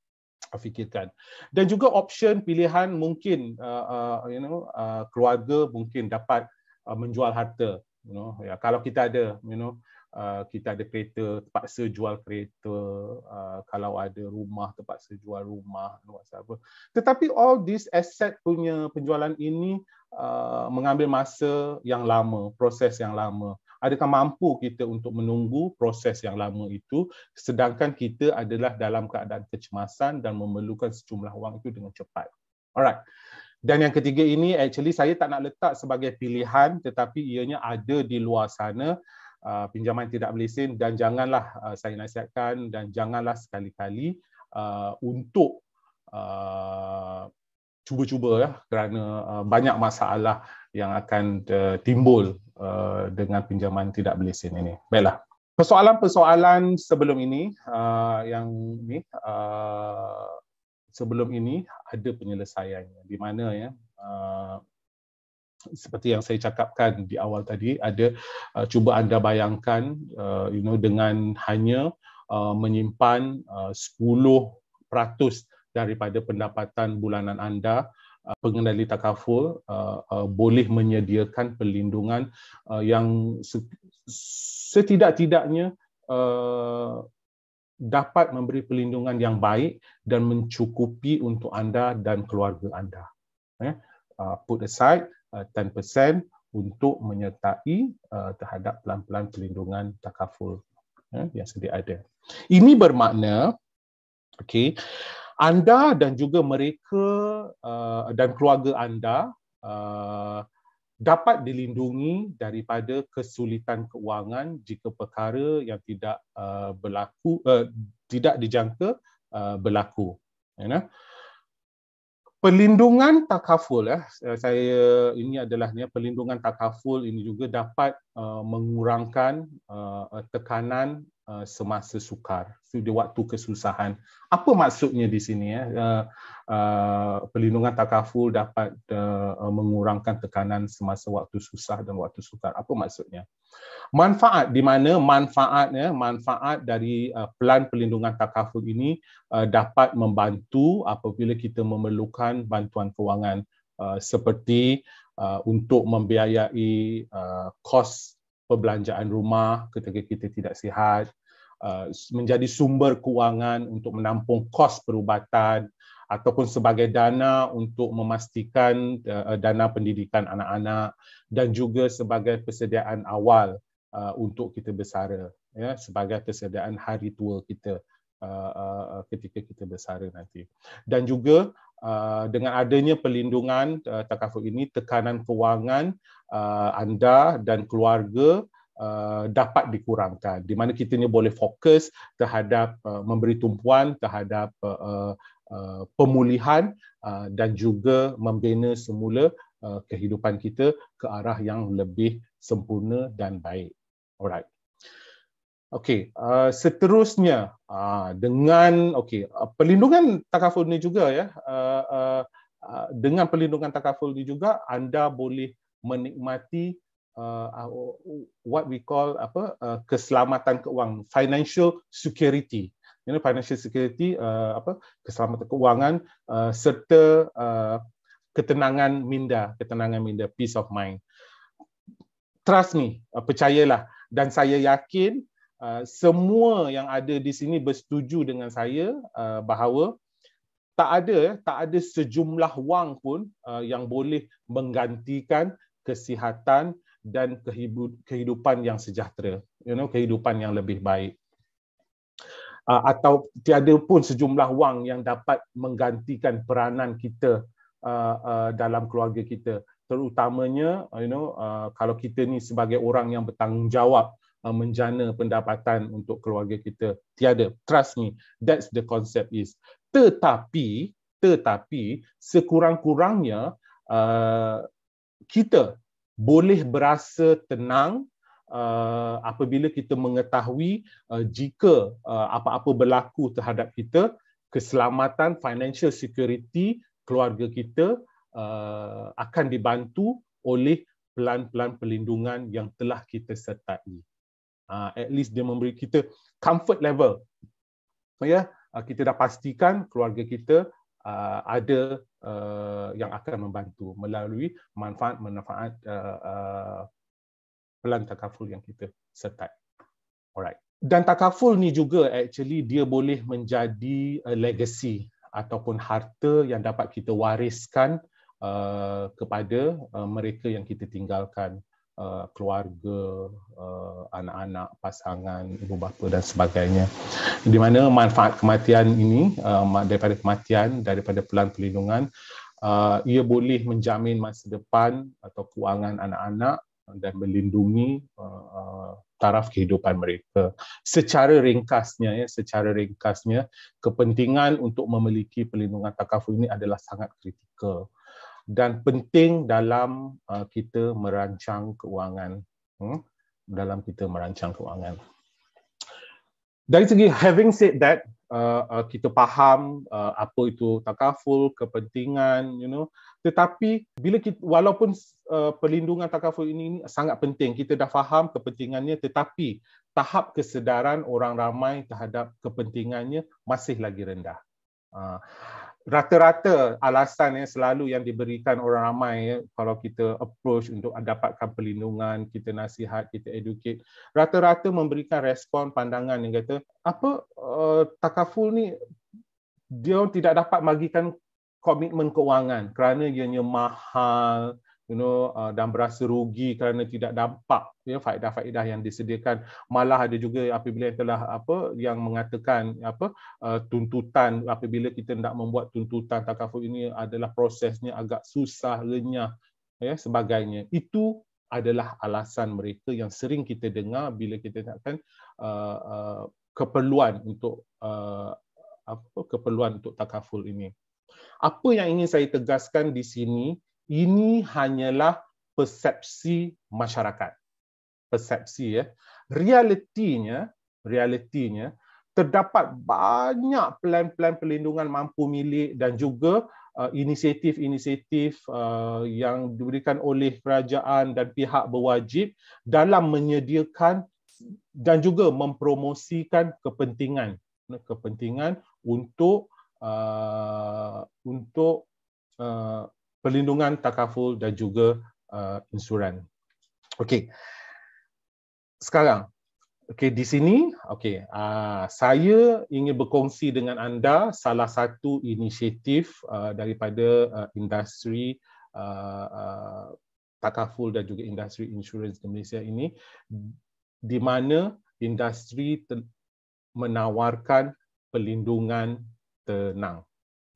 fikirkan. Dan juga option pilihan mungkin uh, uh, you know uh, keluarga mungkin dapat uh, menjual harta you know ya kalau kita ada you know uh, kita ada kereta terpaksa jual kereta uh, kalau ada rumah terpaksa jual rumah you apa tetapi all this asset punya penjualan ini uh, mengambil masa yang lama proses yang lama adakah mampu kita untuk menunggu proses yang lama itu sedangkan kita adalah dalam keadaan kecemasan dan memerlukan sejumlah wang itu dengan cepat alright dan yang ketiga ini actually saya tak nak letak sebagai pilihan tetapi ianya ada di luar sana uh, pinjaman tidak berlesen dan janganlah uh, saya nasihatkan dan janganlah sekali-kali uh, untuk uh, cuba-cuba ya kerana uh, banyak masalah yang akan uh, timbul uh, dengan pinjaman tidak berlesen ini. Baiklah. Persoalan-persoalan sebelum ini uh, yang ni uh, sebelum ini ada penyelesaiannya di mana ya uh, seperti yang saya cakapkan di awal tadi ada uh, cuba anda bayangkan uh, you know dengan hanya menyimpan 10% daripada pendapatan bulanan anda pengendali takaful uh, uh, boleh menyediakan perlindungan uh, yang setidak-tidaknya uh, dapat memberi pelindungan yang baik dan mencukupi untuk anda dan keluarga anda. Eh, uh, put aside 10% uh, untuk menyertai uh, terhadap pelan-pelan pelindungan takaful eh, yang sedia ada. Ini bermakna okay, anda dan juga mereka dan keluarga anda dapat dilindungi daripada kesulitan keuangan jika perkara yang tidak uh, berlaku uh, tidak dijangka uh, berlaku ya nah perlindungan takaful ya uh, saya ini adalah ya perlindungan takaful ini juga dapat uh, mengurangkan uh, tekanan Uh, semasa sukar, di waktu kesusahan. Apa maksudnya di sini? Ya? Uh, uh, perlindungan takaful dapat uh, uh, mengurangkan tekanan semasa waktu susah dan waktu sukar. Apa maksudnya? Manfaat di mana manfaatnya eh? manfaat dari uh, pelan perlindungan takaful ini uh, dapat membantu apabila kita memerlukan bantuan kewangan uh, seperti uh, untuk membiayai uh, kos perbelanjaan rumah ketika kita tidak sihat Uh, menjadi sumber kewangan untuk menampung kos perubatan ataupun sebagai dana untuk memastikan uh, dana pendidikan anak-anak dan juga sebagai persediaan awal uh, untuk kita bersara ya sebagai persediaan hari tua kita ketika kita bersara nanti dan juga dengan adanya perlindungan uh, takaful ini tekanan kewangan anda dan keluarga uh, Eh, dapat dikurangkan di mana kita kitanya boleh fokus terhadap uh, memberi tumpuan terhadap uh, uh, pemulihan uh, dan juga membina semula uh, kehidupan kita ke arah yang lebih sempurna dan baik. Alright. Okey, uh, seterusnya uh, dengan okey, uh, perlindungan takaful ni juga ya. Uh, uh, uh, dengan perlindungan takaful ni juga anda boleh menikmati uh, what we call apa uh, keselamatan keuangan financial security you know financial security uh, apa keselamatan keuangan uh, serta uh, ketenangan minda ketenangan minda peace of mind trust me uh, percayalah dan saya yakin uh, semua yang ada di sini bersetuju dengan saya uh, bahawa tak ada tak ada sejumlah wang pun uh, yang boleh menggantikan kesihatan dan kehidupan yang sejahtera you know kehidupan yang lebih baik uh, atau tiada pun sejumlah wang yang dapat menggantikan peranan kita uh, uh, dalam keluarga kita terutamanya you know uh, kalau kita ni sebagai orang yang bertanggungjawab uh, menjana pendapatan untuk keluarga kita tiada trust me that's the concept is tetapi tetapi sekurang-kurangnya uh, kita boleh berasa tenang uh, apabila kita mengetahui uh, jika uh, apa-apa berlaku terhadap kita keselamatan financial security keluarga kita uh, akan dibantu oleh pelan-pelan perlindungan yang telah kita sertai. Uh, at least dia memberi kita comfort level. Ya, yeah? uh, kita dah pastikan keluarga kita uh, ada uh, yang akan membantu melalui manfaat-manfaat uh, uh, pelan takaful yang kita sertai. Alright. Dan takaful ni juga actually dia boleh menjadi uh, legacy ataupun harta yang dapat kita wariskan uh, kepada uh, mereka yang kita tinggalkan. Uh, keluarga, uh, anak-anak, pasangan, ibu bapa dan sebagainya. Di mana manfaat kematian ini uh, daripada kematian daripada pelan pelindungan, uh, ia boleh menjamin masa depan atau kewangan anak-anak dan melindungi uh, uh taraf kehidupan mereka. Secara ringkasnya ya, secara ringkasnya kepentingan untuk memiliki pelindungan takaful ini adalah sangat kritikal dan penting dalam uh, kita merancang keuangan hmm? dalam kita merancang keuangan dari segi having said that uh, uh, kita faham uh, apa itu takaful kepentingan you know tetapi bila kita walaupun uh, perlindungan takaful ini, ini sangat penting kita dah faham kepentingannya tetapi tahap kesedaran orang ramai terhadap kepentingannya masih lagi rendah uh, rata-rata alasan yang selalu yang diberikan orang ramai ya, kalau kita approach untuk dapatkan perlindungan, kita nasihat, kita educate, rata-rata memberikan respon pandangan yang kata, apa uh, takaful ni dia tidak dapat bagikan komitmen kewangan kerana ianya mahal, you know uh, dan berasa rugi kerana tidak dampak ya faedah-faedah yang disediakan malah ada juga apabila yang telah apa yang mengatakan apa uh, tuntutan apabila kita hendak membuat tuntutan takaful ini adalah prosesnya agak susah lenyah ya sebagainya itu adalah alasan mereka yang sering kita dengar bila kita katakan uh, uh, keperluan untuk uh, apa keperluan untuk takaful ini apa yang ingin saya tegaskan di sini ini hanyalah persepsi masyarakat. Persepsi ya. Realitinya, realitinya terdapat banyak plan-plan perlindungan mampu milik dan juga uh, inisiatif-inisiatif uh, yang diberikan oleh kerajaan dan pihak berwajib dalam menyediakan dan juga mempromosikan kepentingan kepentingan untuk uh, untuk uh, perlindungan takaful dan juga uh, insuran. Okey. Sekarang okey di sini okey uh, saya ingin berkongsi dengan anda salah satu inisiatif uh, daripada uh, industri uh, uh, takaful dan juga industri insurans di Malaysia ini di mana industri menawarkan perlindungan tenang.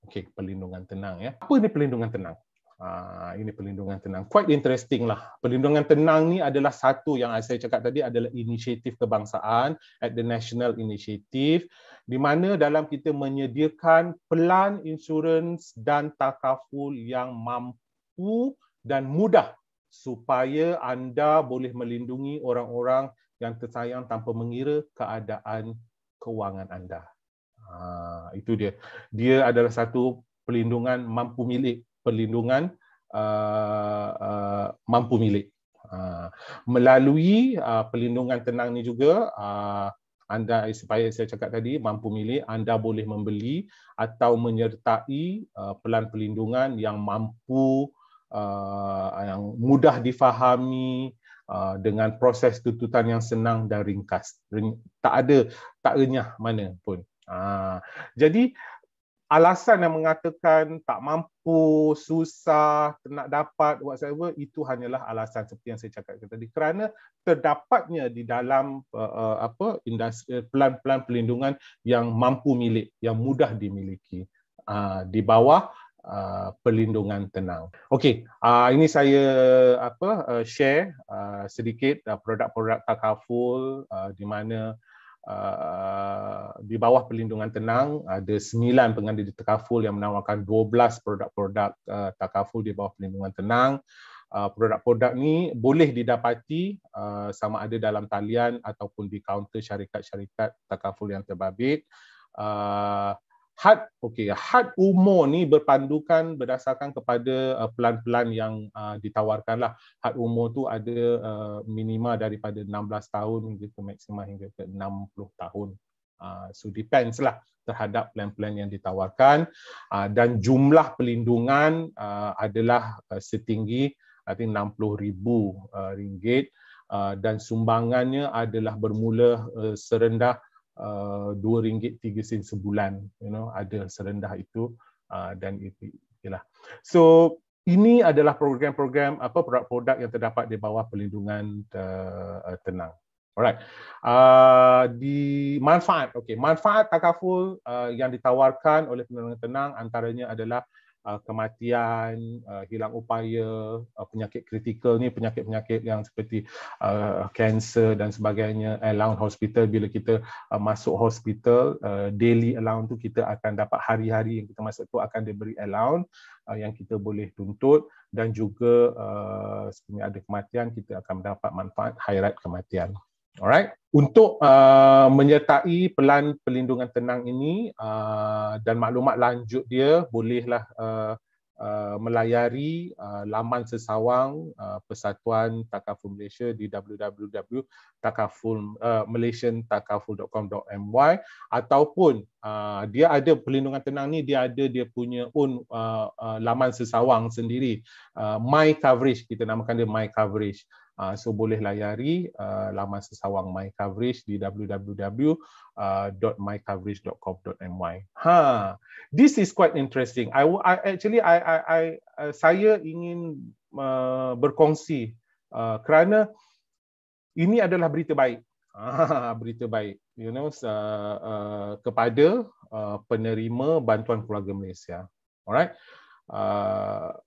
Okey, perlindungan tenang ya. Apa ni perlindungan tenang? Ah, ini perlindungan tenang. Quite interesting lah. Perlindungan tenang ni adalah satu yang saya cakap tadi adalah inisiatif kebangsaan at the national initiative di mana dalam kita menyediakan pelan insurans dan takaful yang mampu dan mudah supaya anda boleh melindungi orang-orang yang tersayang tanpa mengira keadaan kewangan anda. Ha, itu dia. Dia adalah satu perlindungan mampu milik perlindungan uh, uh, mampu milik. Uh, melalui uh, perlindungan tenang ni juga, uh, anda supaya saya cakap tadi, mampu milik, anda boleh membeli atau menyertai uh, pelan perlindungan yang mampu, uh, yang mudah difahami, uh, dengan proses tuntutan yang senang dan ringkas. Tak ada, tak renyah mana pun. Ha. Jadi, alasan yang mengatakan tak mampu, susah, nak dapat, whatever, itu hanyalah alasan seperti yang saya cakap tadi. Kerana terdapatnya di dalam uh, uh, apa industri, eh, pelan-pelan perlindungan yang mampu milik, yang mudah dimiliki uh, di bawah Uh, perlindungan tenang. Okey, uh, ini saya apa uh, share uh, sedikit uh, produk-produk Takaful uh, di mana Uh, di bawah perlindungan tenang ada 9 pengadil takaful yang menawarkan 12 produk-produk uh, takaful di bawah perlindungan tenang uh, produk-produk ni boleh didapati uh, sama ada dalam talian ataupun di kaunter syarikat-syarikat takaful yang terbabit uh, had okey had umur ni berpandukan berdasarkan kepada uh, pelan-pelan yang uh, lah. had umur tu ada uh, minima daripada 16 tahun hingga ke maksima hingga ke 60 tahun uh, so depends lah terhadap pelan-pelan yang ditawarkan uh, dan jumlah pelindungan uh, adalah uh, setinggi i think 60000 uh, ringgit uh, dan sumbangannya adalah bermula uh, serendah uh, RM2 sen sebulan you know ada serendah itu uh, dan itu ialah so ini adalah program-program apa produk-produk yang terdapat di bawah perlindungan uh, tenang Alright. Uh, di manfaat, okay, manfaat takaful uh, yang ditawarkan oleh penerangan tenang antaranya adalah Uh, kematian, uh, hilang upaya, uh, penyakit kritikal ni penyakit-penyakit yang seperti kanser dan sebagainya, allowance eh, hospital bila kita masuk hospital, daily allowance tu kita akan dapat hari-hari yang kita masuk tu akan diberi allowance yang kita boleh tuntut dan juga uh, ada kematian kita akan mendapat manfaat hairat kematian. Alright. Untuk uh, menyertai pelan pelindungan tenang ini uh, dan maklumat lanjut dia bolehlah uh, uh, melayari uh, laman sesawang uh, Persatuan Takaful Malaysia di www.takafulmalaysiantakaful.com.my uh, ataupun uh, dia ada pelindungan tenang ni dia ada dia punya own uh, uh, laman sesawang sendiri uh, my coverage kita namakan dia my coverage Ah, so boleh layari uh, laman sesawang My Coverage di www.mycoverage.com.my. Ah, ha, this is quite interesting. I, I actually I, I I saya ingin uh, berkongsi uh, kerana ini adalah berita baik. Ha, berita baik, you know, uh, uh, kepada uh, penerima bantuan keluarga Malaysia. Alright, uh,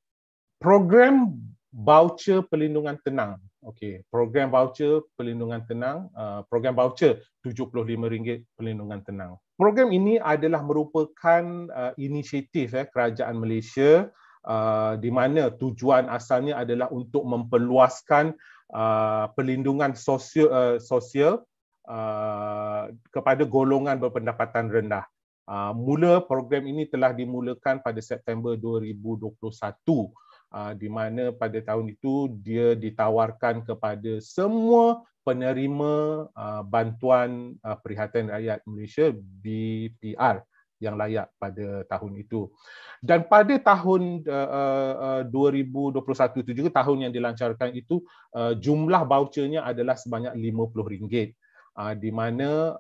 program voucher pelindungan tenang Okey, program voucher perlindungan tenang, uh, program voucher RM75 perlindungan tenang. Program ini adalah merupakan uh, inisiatif eh kerajaan Malaysia uh, di mana tujuan asalnya adalah untuk memperluaskan uh, perlindungan sosial uh, sosial uh, kepada golongan berpendapatan rendah. Uh, mula program ini telah dimulakan pada September 2021. Ah, di mana pada tahun itu dia ditawarkan kepada semua penerima ah, bantuan ah, Perhatian Rakyat Malaysia BPR yang layak pada tahun itu. Dan pada tahun 2021 itu juga tahun yang dilancarkan itu eh, jumlah vouchernya adalah sebanyak RM50 di mana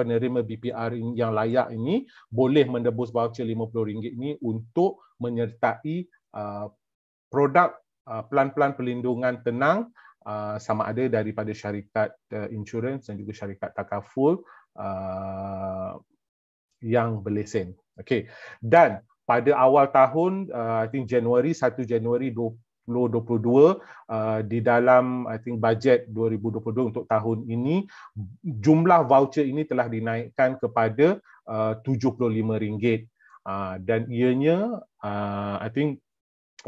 penerima BPR yang layak ini boleh menebus voucher RM50 ini untuk menyertai produk uh, pelan-pelan perlindungan tenang uh, sama ada daripada syarikat uh, insurans dan juga syarikat takaful yang berlesen. Okay, Dan pada awal tahun I think Januari 1 Januari 2022 di dalam I think bajet 2022 untuk tahun ini jumlah voucher ini telah dinaikkan kepada RM75 dan ianya I think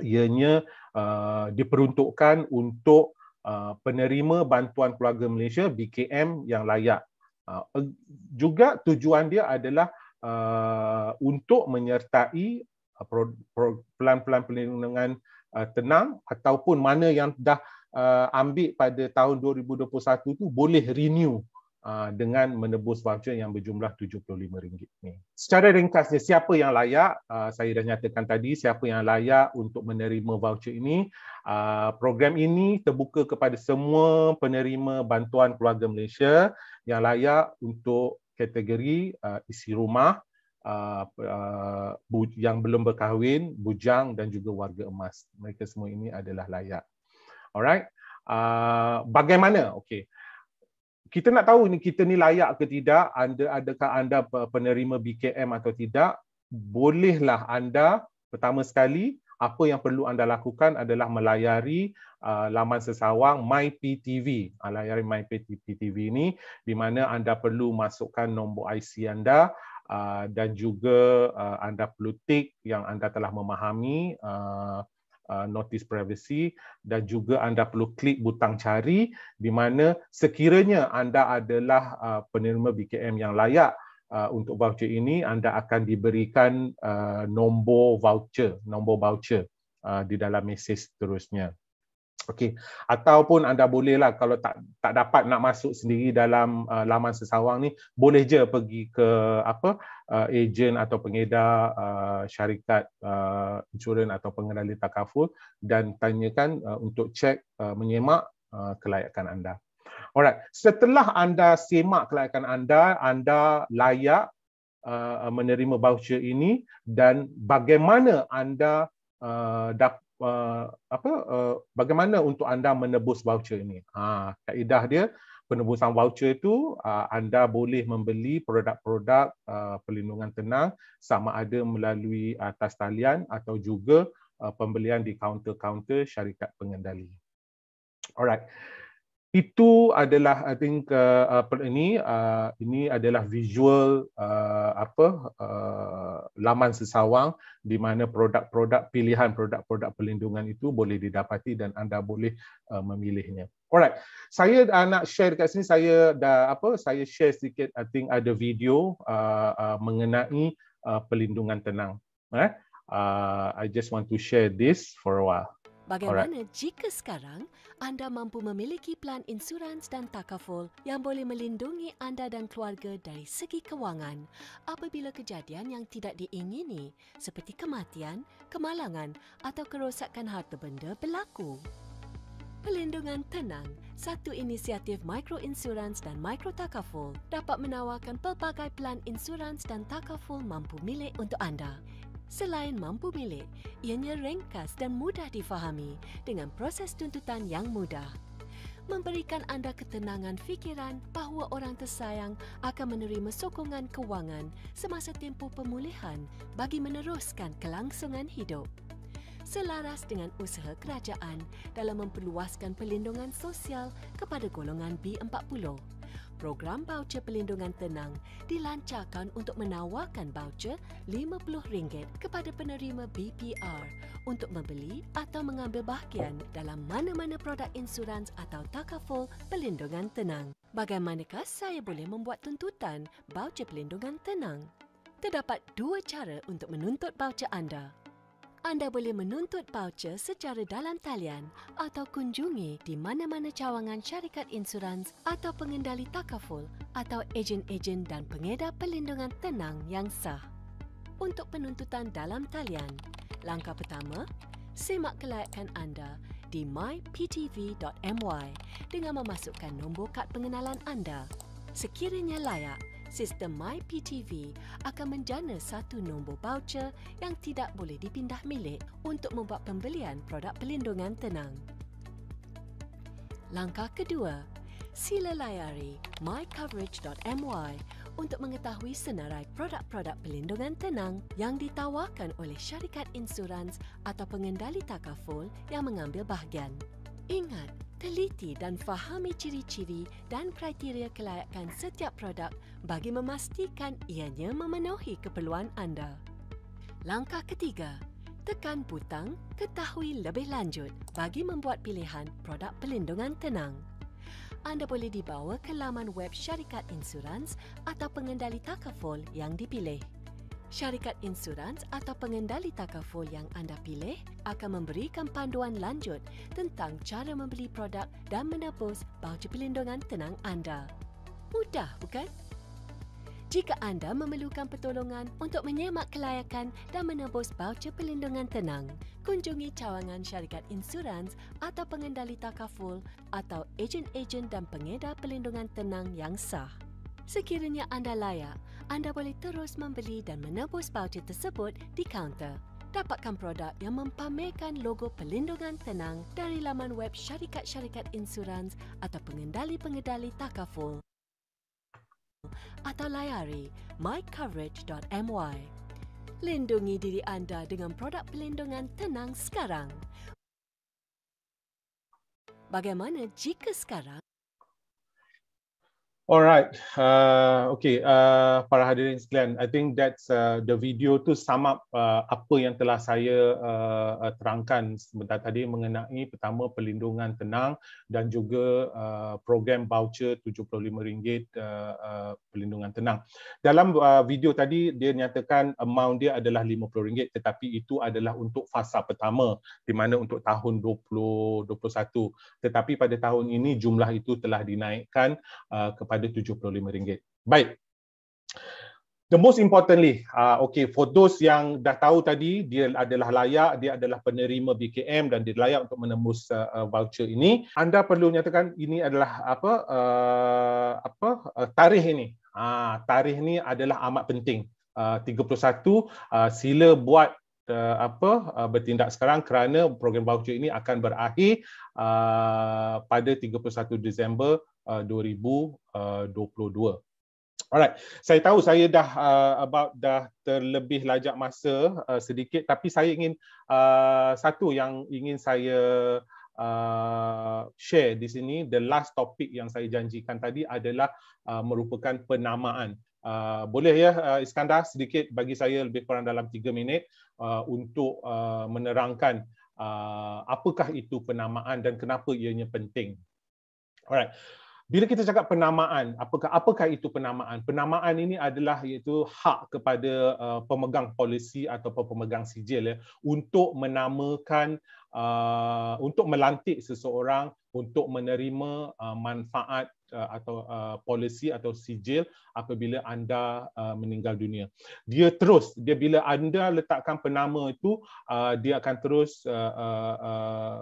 ianya uh, diperuntukkan untuk uh, penerima bantuan keluarga Malaysia BKM yang layak. Uh, juga tujuan dia adalah uh, untuk menyertai uh, pelan-pelan uh, perlindungan uh, tenang ataupun mana yang dah uh, ambil pada tahun 2021 tu boleh renew Uh, dengan menebus voucher yang berjumlah RM75 ini. Secara ringkasnya siapa yang layak? Uh, saya dah nyatakan tadi siapa yang layak untuk menerima voucher ini. Uh, program ini terbuka kepada semua penerima bantuan keluarga Malaysia yang layak untuk kategori isi rumah yang belum berkahwin, bujang dan juga warga emas. Mereka semua ini adalah layak. Alright. bagaimana? Okay kita nak tahu ni kita ni layak ke tidak anda adakah anda penerima BKM atau tidak bolehlah anda pertama sekali apa yang perlu anda lakukan adalah melayari uh, laman sesawang MyPTV. Uh, layari MyPTV ini di mana anda perlu masukkan nombor IC anda uh, dan juga uh, anda perlu tik yang anda telah memahami uh, uh, notice privacy dan juga anda perlu klik butang cari di mana sekiranya anda adalah uh, penerima BKM yang layak uh, untuk voucher ini anda akan diberikan uh, nombor voucher nombor voucher uh, di dalam mesej seterusnya Okey, ataupun anda bolehlah kalau tak tak dapat nak masuk sendiri dalam uh, laman sesawang ni, boleh je pergi ke apa uh, ejen atau pengedar uh, syarikat uh, insurans atau pengendali takaful dan tanyakan uh, untuk cek uh, menyemak uh, kelayakan anda. Alright, setelah anda semak kelayakan anda, anda layak uh, menerima baucer ini dan bagaimana anda uh, dapat uh, apa uh, bagaimana untuk anda menebus voucher ini. Ha kaedah dia penebusan voucher itu uh, anda boleh membeli produk-produk uh, perlindungan tenang sama ada melalui atas talian atau juga uh, pembelian di kaunter-kaunter syarikat pengendali. Alright itu adalah I think uh, apa ini uh, ini adalah visual uh, apa uh, laman sesawang di mana produk-produk pilihan produk-produk perlindungan itu boleh didapati dan anda boleh uh, memilihnya. Alright. Saya uh, nak share dekat sini saya dah apa saya share sedikit I think ada video uh, uh, mengenai uh, perlindungan tenang. Eh? Uh, I just want to share this for a while. Bagaimana Alright. jika sekarang anda mampu memiliki plan insurans dan takaful yang boleh melindungi anda dan keluarga dari segi kewangan apabila kejadian yang tidak diingini seperti kematian, kemalangan atau kerosakan harta benda berlaku? Pelindungan Tenang, satu inisiatif Micro Insurance dan Micro Takaful dapat menawarkan pelbagai pelan insurans dan takaful mampu milik untuk anda. Selain mampu milik, ianya ringkas dan mudah difahami dengan proses tuntutan yang mudah. Memberikan anda ketenangan fikiran bahawa orang tersayang akan menerima sokongan kewangan semasa tempoh pemulihan bagi meneruskan kelangsungan hidup. Selaras dengan usaha kerajaan dalam memperluaskan perlindungan sosial kepada golongan B40 program baucer Pelindungan tenang dilancarkan untuk menawarkan baucer RM50 kepada penerima BPR untuk membeli atau mengambil bahagian dalam mana-mana produk insurans atau takaful pelindungan tenang. Bagaimanakah saya boleh membuat tuntutan baucer pelindungan tenang? Terdapat dua cara untuk menuntut baucer anda anda boleh menuntut paucer secara dalam talian atau kunjungi di mana-mana cawangan syarikat insurans atau pengendali takaful atau ejen-ejen dan pengedar perlindungan tenang yang sah. Untuk penuntutan dalam talian, langkah pertama, semak kelayakan anda di myptv.my dengan memasukkan nombor kad pengenalan anda. Sekiranya layak, sistem MyPTV akan menjana satu nombor baucer yang tidak boleh dipindah milik untuk membuat pembelian produk pelindungan tenang. Langkah kedua, sila layari mycoverage.my untuk mengetahui senarai produk-produk pelindungan tenang yang ditawarkan oleh syarikat insurans atau pengendali takaful yang mengambil bahagian. Ingat, Teliti dan fahami ciri-ciri dan kriteria kelayakan setiap produk bagi memastikan ianya memenuhi keperluan anda. Langkah ketiga, tekan butang ketahui lebih lanjut bagi membuat pilihan produk pelindungan tenang. Anda boleh dibawa ke laman web syarikat insurans atau pengendali takaful yang dipilih syarikat insurans atau pengendali takaful yang anda pilih akan memberikan panduan lanjut tentang cara membeli produk dan menebus baju pelindungan tenang anda. Mudah, bukan? Jika anda memerlukan pertolongan untuk menyemak kelayakan dan menebus baucer pelindungan tenang, kunjungi cawangan syarikat insurans atau pengendali takaful atau ejen-ejen dan pengedar pelindungan tenang yang sah. Sekiranya anda layak anda boleh terus membeli dan menebus baujit tersebut di kaunter. Dapatkan produk yang mempamerkan logo pelindungan tenang dari laman web syarikat-syarikat insurans atau pengendali-pengendali takaful. Atau layari mycoverage.my. Lindungi diri anda dengan produk pelindungan tenang sekarang. Bagaimana jika sekarang Alright, uh, okay, uh, para hadirin sekalian, I think that's uh, the video to sum up uh, apa yang telah saya uh, uh, terangkan sebentar tadi mengenai pertama perlindungan tenang dan juga uh, program voucher RM75 uh, uh, perlindungan tenang. Dalam uh, video tadi, dia nyatakan amount dia adalah RM50 tetapi itu adalah untuk fasa pertama di mana untuk tahun 2021. Tetapi pada tahun ini jumlah itu telah dinaikkan uh, kepada kepada RM75. Baik. The most importantly, uh, okay, for those yang dah tahu tadi, dia adalah layak, dia adalah penerima BKM dan dia layak untuk menembus uh, uh, voucher ini. Anda perlu nyatakan ini adalah apa, uh, apa uh, tarikh ini. Uh, tarikh ini adalah amat penting. Uh, 31, uh, sila buat uh, apa eh, bertindak sekarang kerana program voucher ini akan berakhir eh, pada 31 Disember 2022. Alright, saya tahu saya dah uh, about dah terlebih lajak masa uh, sedikit tapi saya ingin uh, satu yang ingin saya uh, share di sini the last topic yang saya janjikan tadi adalah uh, merupakan penamaan. Uh, boleh ya uh, Iskandar sedikit bagi saya lebih kurang dalam tiga minit uh, untuk uh, menerangkan uh, apakah itu penamaan dan kenapa ianya penting. Alright. Bila kita cakap penamaan, apakah apakah itu penamaan? Penamaan ini adalah iaitu hak kepada uh, pemegang polisi atau pemegang sijil ya untuk menamakan uh, untuk melantik seseorang untuk menerima uh, manfaat uh, atau uh, polisi atau sijil apabila anda uh, meninggal dunia. Dia terus dia bila anda letakkan penama itu uh, dia akan terus uh, uh, uh,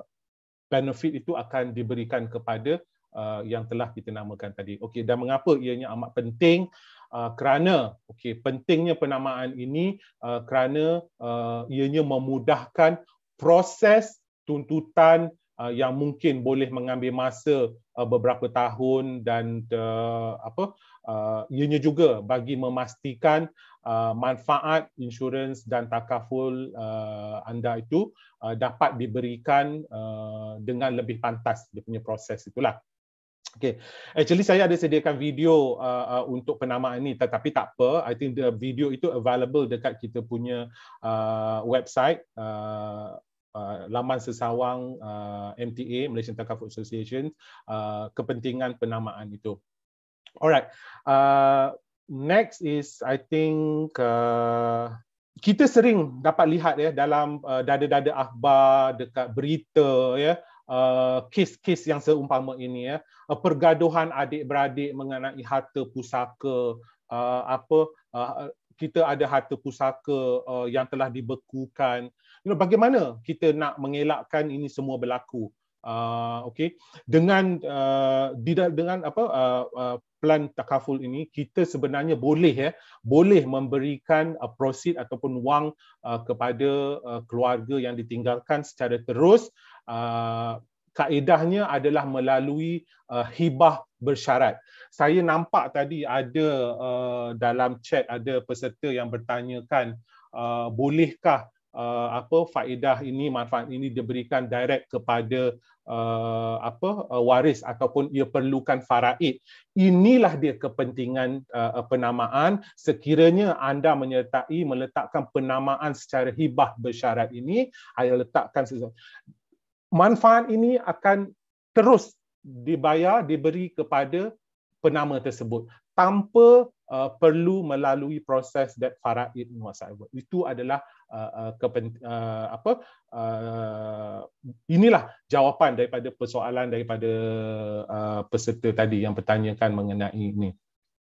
benefit itu akan diberikan kepada Uh, yang telah kita namakan tadi. Okey dan mengapa ianya amat penting? Uh, kerana okey pentingnya penamaan ini uh, kerana uh, ianya memudahkan proses tuntutan uh, yang mungkin boleh mengambil masa uh, beberapa tahun dan uh, apa uh, ianya juga bagi memastikan uh, manfaat insurans dan takaful uh, anda itu uh, dapat diberikan uh, dengan lebih pantas dia punya proses itulah Okay, actually saya ada sediakan video uh, uh, untuk penamaan ini tetapi tak apa, I think the video itu available dekat kita punya uh, website uh, uh, laman sesawang uh, MTA Malaysian Takaful Association uh, kepentingan penamaan itu. Alright. Uh, next is I think uh, kita sering dapat lihat ya dalam uh, dada-dada akhbar dekat berita ya uh, kes-kes yang seumpama ini ya uh, pergaduhan adik-beradik mengenai harta pusaka uh, apa uh, kita ada harta pusaka uh, yang telah dibekukan uh, you know bagaimana kita nak mengelakkan ini semua berlaku uh, ah, okey dengan uh, dengan apa uh, uh, plan takaful ini kita sebenarnya boleh ya boleh memberikan uh, proceed ataupun wang uh, kepada uh, keluarga yang ditinggalkan secara terus uh, kaedahnya adalah melalui uh, hibah bersyarat. Saya nampak tadi ada uh, dalam chat ada peserta yang bertanyakan uh, bolehkah uh, uh, apa faedah ini manfaat ini diberikan direct kepada uh, apa uh, waris ataupun ia perlukan faraid inilah dia kepentingan uh, penamaan sekiranya anda menyertai meletakkan penamaan secara hibah bersyarat ini ayah letakkan manfaat ini akan terus dibayar diberi kepada penama tersebut tanpa uh, perlu melalui proses that faraid muasabah itu adalah Uh, uh, kepen, uh, apa uh, inilah jawapan daripada persoalan daripada uh, peserta tadi yang bertanyakan mengenai ini.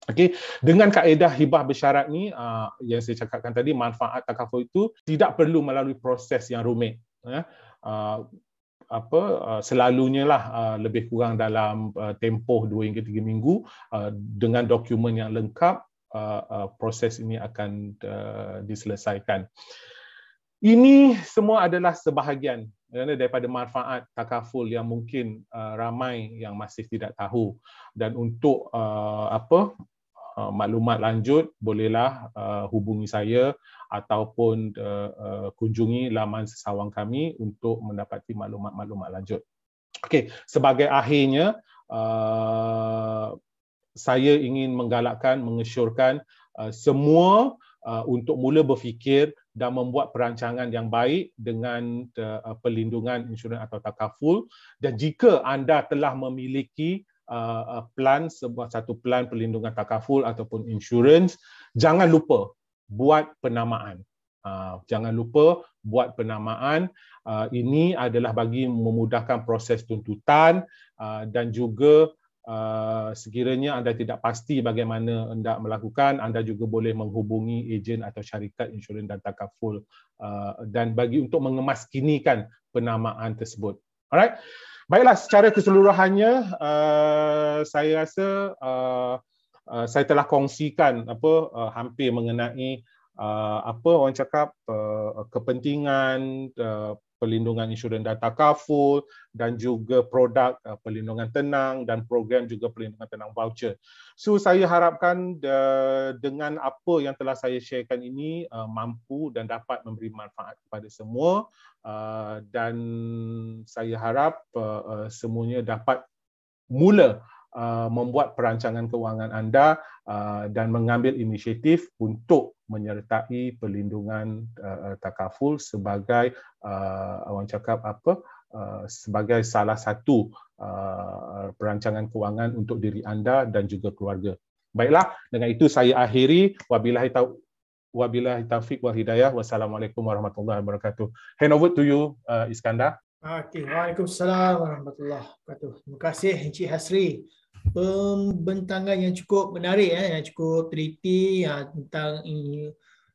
Okey, dengan kaedah hibah bersyarat ni uh, yang saya cakapkan tadi manfaat takaful itu tidak perlu melalui proses yang rumit ya. Uh, apa uh, selalunya lah uh, lebih kurang dalam uh, tempoh 2 hingga 3 minggu uh, dengan dokumen yang lengkap uh, uh, proses ini akan uh, diselesaikan. Ini semua adalah sebahagian ya, daripada manfaat takaful yang mungkin uh, ramai yang masih tidak tahu dan untuk uh, apa uh, maklumat lanjut bolehlah uh, hubungi saya ataupun uh, uh, kunjungi laman sesawang kami untuk mendapati maklumat-maklumat lanjut. Okey, sebagai akhirnya uh, saya ingin menggalakkan, mengesyorkan uh, semua uh, untuk mula berfikir dan membuat perancangan yang baik dengan uh, uh perlindungan insurans atau takaful. Dan jika anda telah memiliki uh, uh plan, sebuah satu plan pelindungan takaful ataupun insurans, jangan lupa buat penamaan. Uh, jangan lupa buat penamaan. Uh, ini adalah bagi memudahkan proses tuntutan uh, dan juga Uh, sekiranya anda tidak pasti bagaimana hendak melakukan, anda juga boleh menghubungi ejen atau syarikat insurans dan takaful uh, dan bagi untuk mengemaskinikan penamaan tersebut. Alright. Baiklah, secara keseluruhannya uh, saya rasa uh, uh, saya telah kongsikan apa uh, hampir mengenai uh, apa orang cakap uh, kepentingan uh, perlindungan insurans data kaful dan juga produk uh, perlindungan tenang dan program juga perlindungan tenang voucher. So saya harapkan uh, dengan apa yang telah saya sharekan ini uh, mampu dan dapat memberi manfaat kepada semua uh, dan saya harap uh, uh, semuanya dapat mula uh, membuat perancangan kewangan anda uh, dan mengambil inisiatif untuk menyertai perlindungan uh, takaful sebagai uh, orang cakap apa uh, sebagai salah satu uh, perancangan kewangan untuk diri anda dan juga keluarga. Baiklah dengan itu saya akhiri wabillahi tau wabillahi taufik wal hidayah wassalamualaikum warahmatullahi wabarakatuh. Hand over to you uh, Iskandar. Okay. Waalaikumsalam warahmatullahi wabarakatuh. Terima kasih Encik Hasri pembentangan yang cukup menarik eh, yang cukup teliti ya, tentang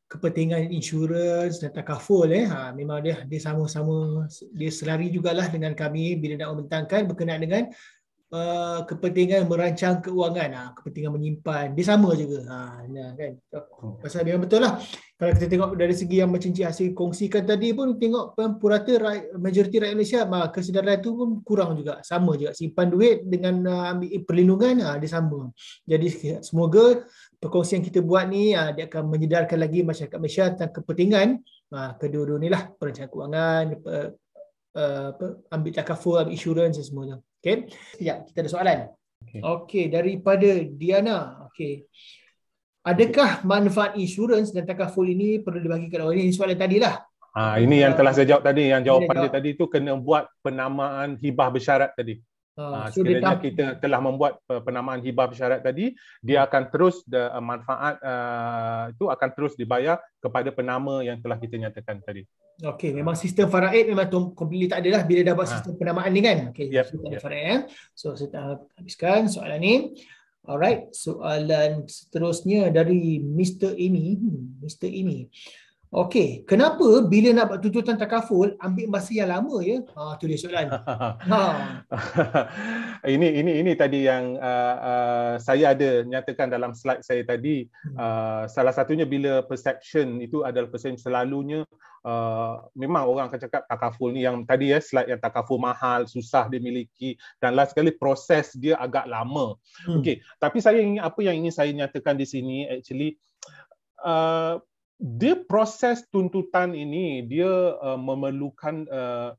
kepentingan insurans dan takaful eh. Ha, memang dia dia sama-sama dia selari jugalah dengan kami bila nak membentangkan berkenaan dengan Eh, kepentingan merancang keuangan ha, kepentingan menyimpan dia sama juga ha nah, kan oh. pasal memang betul lah kalau kita tengok dari segi yang macam Cik Hasil kongsikan tadi pun tengok kan, purata majoriti rakyat Malaysia ah, kesedaran itu pun kurang juga sama juga simpan duit dengan ambil eh, perlindungan dia sama jadi semoga perkongsian kita buat ni dia akan menyedarkan lagi masyarakat Malaysia tentang kepentingan kedua-dua ni lah. perancangan keuangan eh, apa, ambil takaful, ambil insurans dan semua tu. Okay. Siap, kita ada soalan. Okay. okay, daripada Diana. Okey, Adakah manfaat insurans dan takaful ini perlu dibagi kepada ini? Soalan tadilah. Ah, ini yang telah saya jawab tadi. Yang jawapan dia, tadi itu kena buat penamaan hibah bersyarat tadi. Uh, so sekiranya kita telah membuat uh, penamaan hibah syarat tadi, dia akan terus the, uh, eh, manfaat uh, itu akan terus dibayar kepada penama yang telah kita nyatakan tadi. Okey, memang sistem faraid memang tu completely tak adalah bila dah buat ah. sistem ha. penamaan ni kan. Okey, yep, sistem yep. faraid ya. So saya tak habiskan soalan ni. Alright, soalan seterusnya dari Mr. Amy, Mr. Hmm, Amy. Okey, kenapa bila nak buat tuntutan takaful ambil masa yang lama ya? Ha tu dia soalan. ha. ini ini ini tadi yang uh, uh, saya ada nyatakan dalam slide saya tadi hmm. uh, salah satunya bila perception itu adalah perception selalunya uh, memang orang akan cakap takaful ni yang tadi ya slide yang takaful mahal, susah dimiliki dan last sekali proses dia agak lama. Hmm. Okey, tapi saya ingin apa yang ingin saya nyatakan di sini actually uh, dia proses tuntutan ini dia uh, memerlukan uh,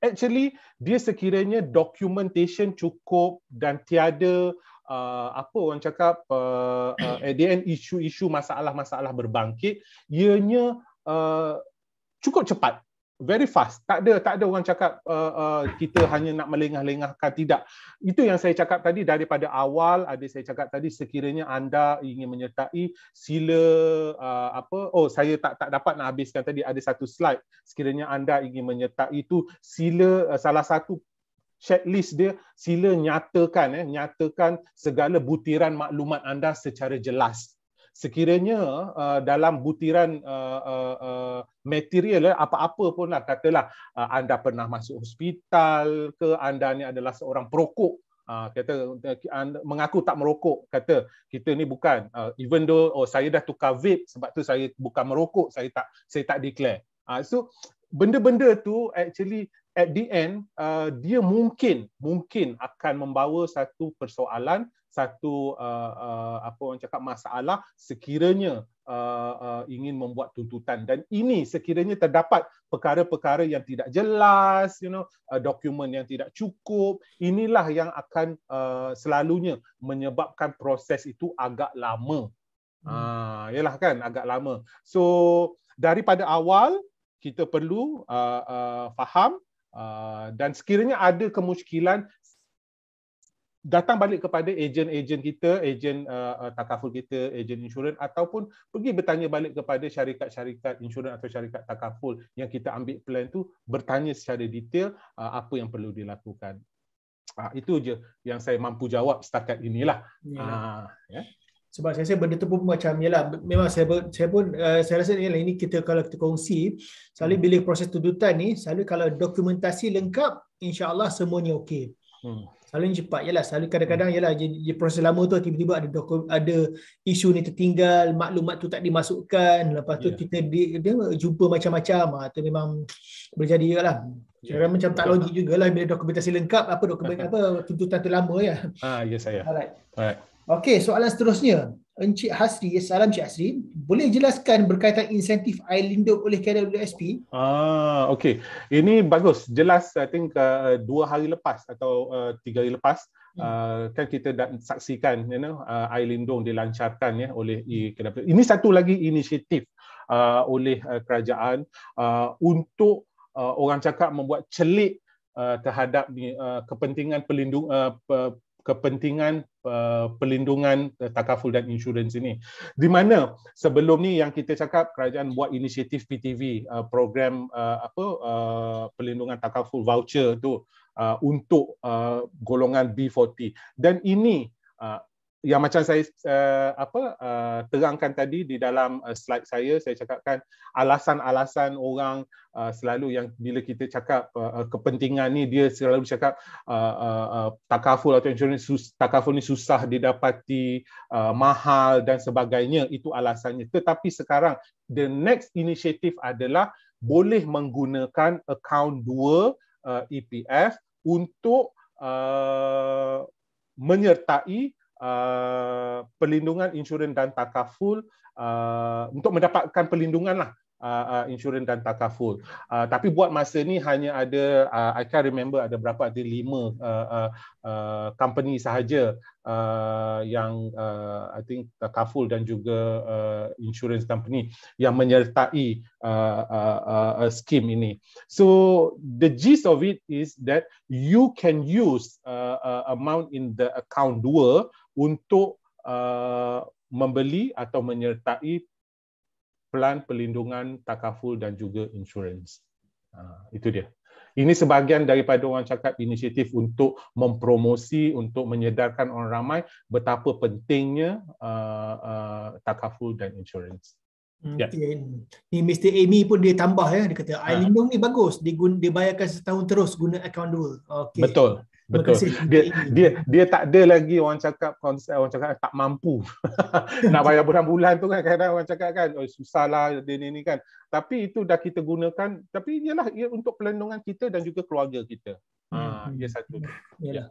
actually dia sekiranya documentation cukup dan tiada uh, apa orang cakap uh, uh, end isu-isu masalah-masalah berbangkit ianya uh, cukup cepat very fast tak ada tak ada orang cakap uh, uh, kita hanya nak melengah-lengahkan tidak itu yang saya cakap tadi daripada awal ada saya cakap tadi sekiranya anda ingin menyertai sila uh, apa oh saya tak tak dapat nak habiskan tadi ada satu slide sekiranya anda ingin menyertai itu sila uh, salah satu checklist dia sila nyatakan eh nyatakan segala butiran maklumat anda secara jelas sekiranya uh, dalam butiran uh, uh, uh, material uh, apa-apa pun lah katalah uh, anda pernah masuk hospital ke anda ni adalah seorang perokok uh, kata uh, mengaku tak merokok kata kita ni bukan uh, even though oh saya dah tukar vape sebab tu saya bukan merokok saya tak saya tak declare uh, so benda-benda tu actually at the end uh, dia mungkin mungkin akan membawa satu persoalan satu uh, uh, apa orang cakap masalah sekiranya uh, uh, ingin membuat tuntutan dan ini sekiranya terdapat perkara-perkara yang tidak jelas you know uh, dokumen yang tidak cukup inilah yang akan uh, selalunya menyebabkan proses itu agak lama hmm. ah hmm. uh, yalah kan agak lama so daripada awal kita perlu uh, uh, faham Uh, dan sekiranya ada kemusykilan datang balik kepada ejen-ejen kita, ejen uh, uh, takaful kita, ejen insurans ataupun pergi bertanya balik kepada syarikat-syarikat insurans atau syarikat takaful yang kita ambil plan tu bertanya secara detail uh, apa yang perlu dilakukan. Uh, itu je yang saya mampu jawab setakat inilah. Ya. Uh, ah, yeah. Sebab saya rasa benda tu pun macam ialah memang saya pun, saya pun uh, saya rasa ialah ini kita kalau kita kongsi selalu hmm. bila proses tuntutan ni selalu kalau dokumentasi lengkap insyaallah semuanya okey. Hmm. Selalu cepat ialah selalu kadang-kadang ialah dia, proses lama tu tiba-tiba ada dokum, ada isu ni tertinggal, maklumat tu tak dimasukkan, lepas tu yeah. kita di, dia jumpa macam-macam atau ah, memang berjadi, jadi ialah. Yeah. Cara macam tak logik jugalah bila dokumentasi lengkap apa dokumen apa tuntutan tu lama ya. Ah ya yes, saya. Alright. Alright. Okey, soalan seterusnya. Encik Hasri, eh, salam Encik Hasri. Boleh jelaskan berkaitan insentif air lindup oleh KWSP? Ah, okey. Ini bagus. Jelas, I think uh, dua hari lepas atau uh, tiga hari lepas, hmm. Uh, kan kita dah saksikan you know uh, air lindung dilancarkan ya oleh e KWSP. Ini satu lagi inisiatif uh, oleh uh, kerajaan uh, untuk uh, orang cakap membuat celik uh, terhadap uh, kepentingan pelindung uh, kepentingan uh, perlindungan uh, takaful dan insurans ini. Di mana sebelum ni yang kita cakap kerajaan buat inisiatif PTV uh, program uh, apa uh, perlindungan takaful voucher tu uh, untuk uh, golongan B40 dan ini uh, yang macam saya uh, apa uh, Uh, terangkan tadi di dalam uh, slide saya saya cakapkan alasan-alasan orang uh, selalu yang bila kita cakap uh, uh kepentingan ni dia selalu cakap uh, uh, uh, takaful atau insurans sus, takaful ni susah didapati uh, mahal dan sebagainya itu alasannya tetapi sekarang the next initiative adalah boleh menggunakan akaun dua uh, EPF untuk uh, menyertai uh, perlindungan insurans dan takaful uh, untuk mendapatkan perlindungan lah uh, uh, insurans dan takaful. Uh, tapi buat masa ni hanya ada uh, I can remember ada berapa ada lima uh, uh, uh, company sahaja uh, yang uh, I think takaful dan juga uh, insurance company yang menyertai uh, uh, uh, skim ini. So the gist of it is that you can use uh, uh, amount in the account dua untuk uh, membeli atau menyertai pelan pelindungan takaful dan juga insurans. Uh, itu dia. Ini sebahagian daripada orang cakap inisiatif untuk mempromosi, untuk menyedarkan orang ramai betapa pentingnya uh, uh, takaful dan insurans. Yeah. Ya. Ni Mr. Amy pun dia tambah ya, dia kata, ha. lindung ni bagus, dia, dia bayarkan setahun terus guna account dua. Okay. Betul, Betul. Kasih. Dia dia dia tak ada lagi orang cakap orang cakap tak mampu. Nak bayar bulan-bulan tu kan kadang orang cakap kan oh susahlah dia ni, ni kan. Tapi itu dah kita gunakan tapi ialah ia untuk pelindungan kita dan juga keluarga kita. Ha, hmm. Ha, ia satu. Iyalah. Ya.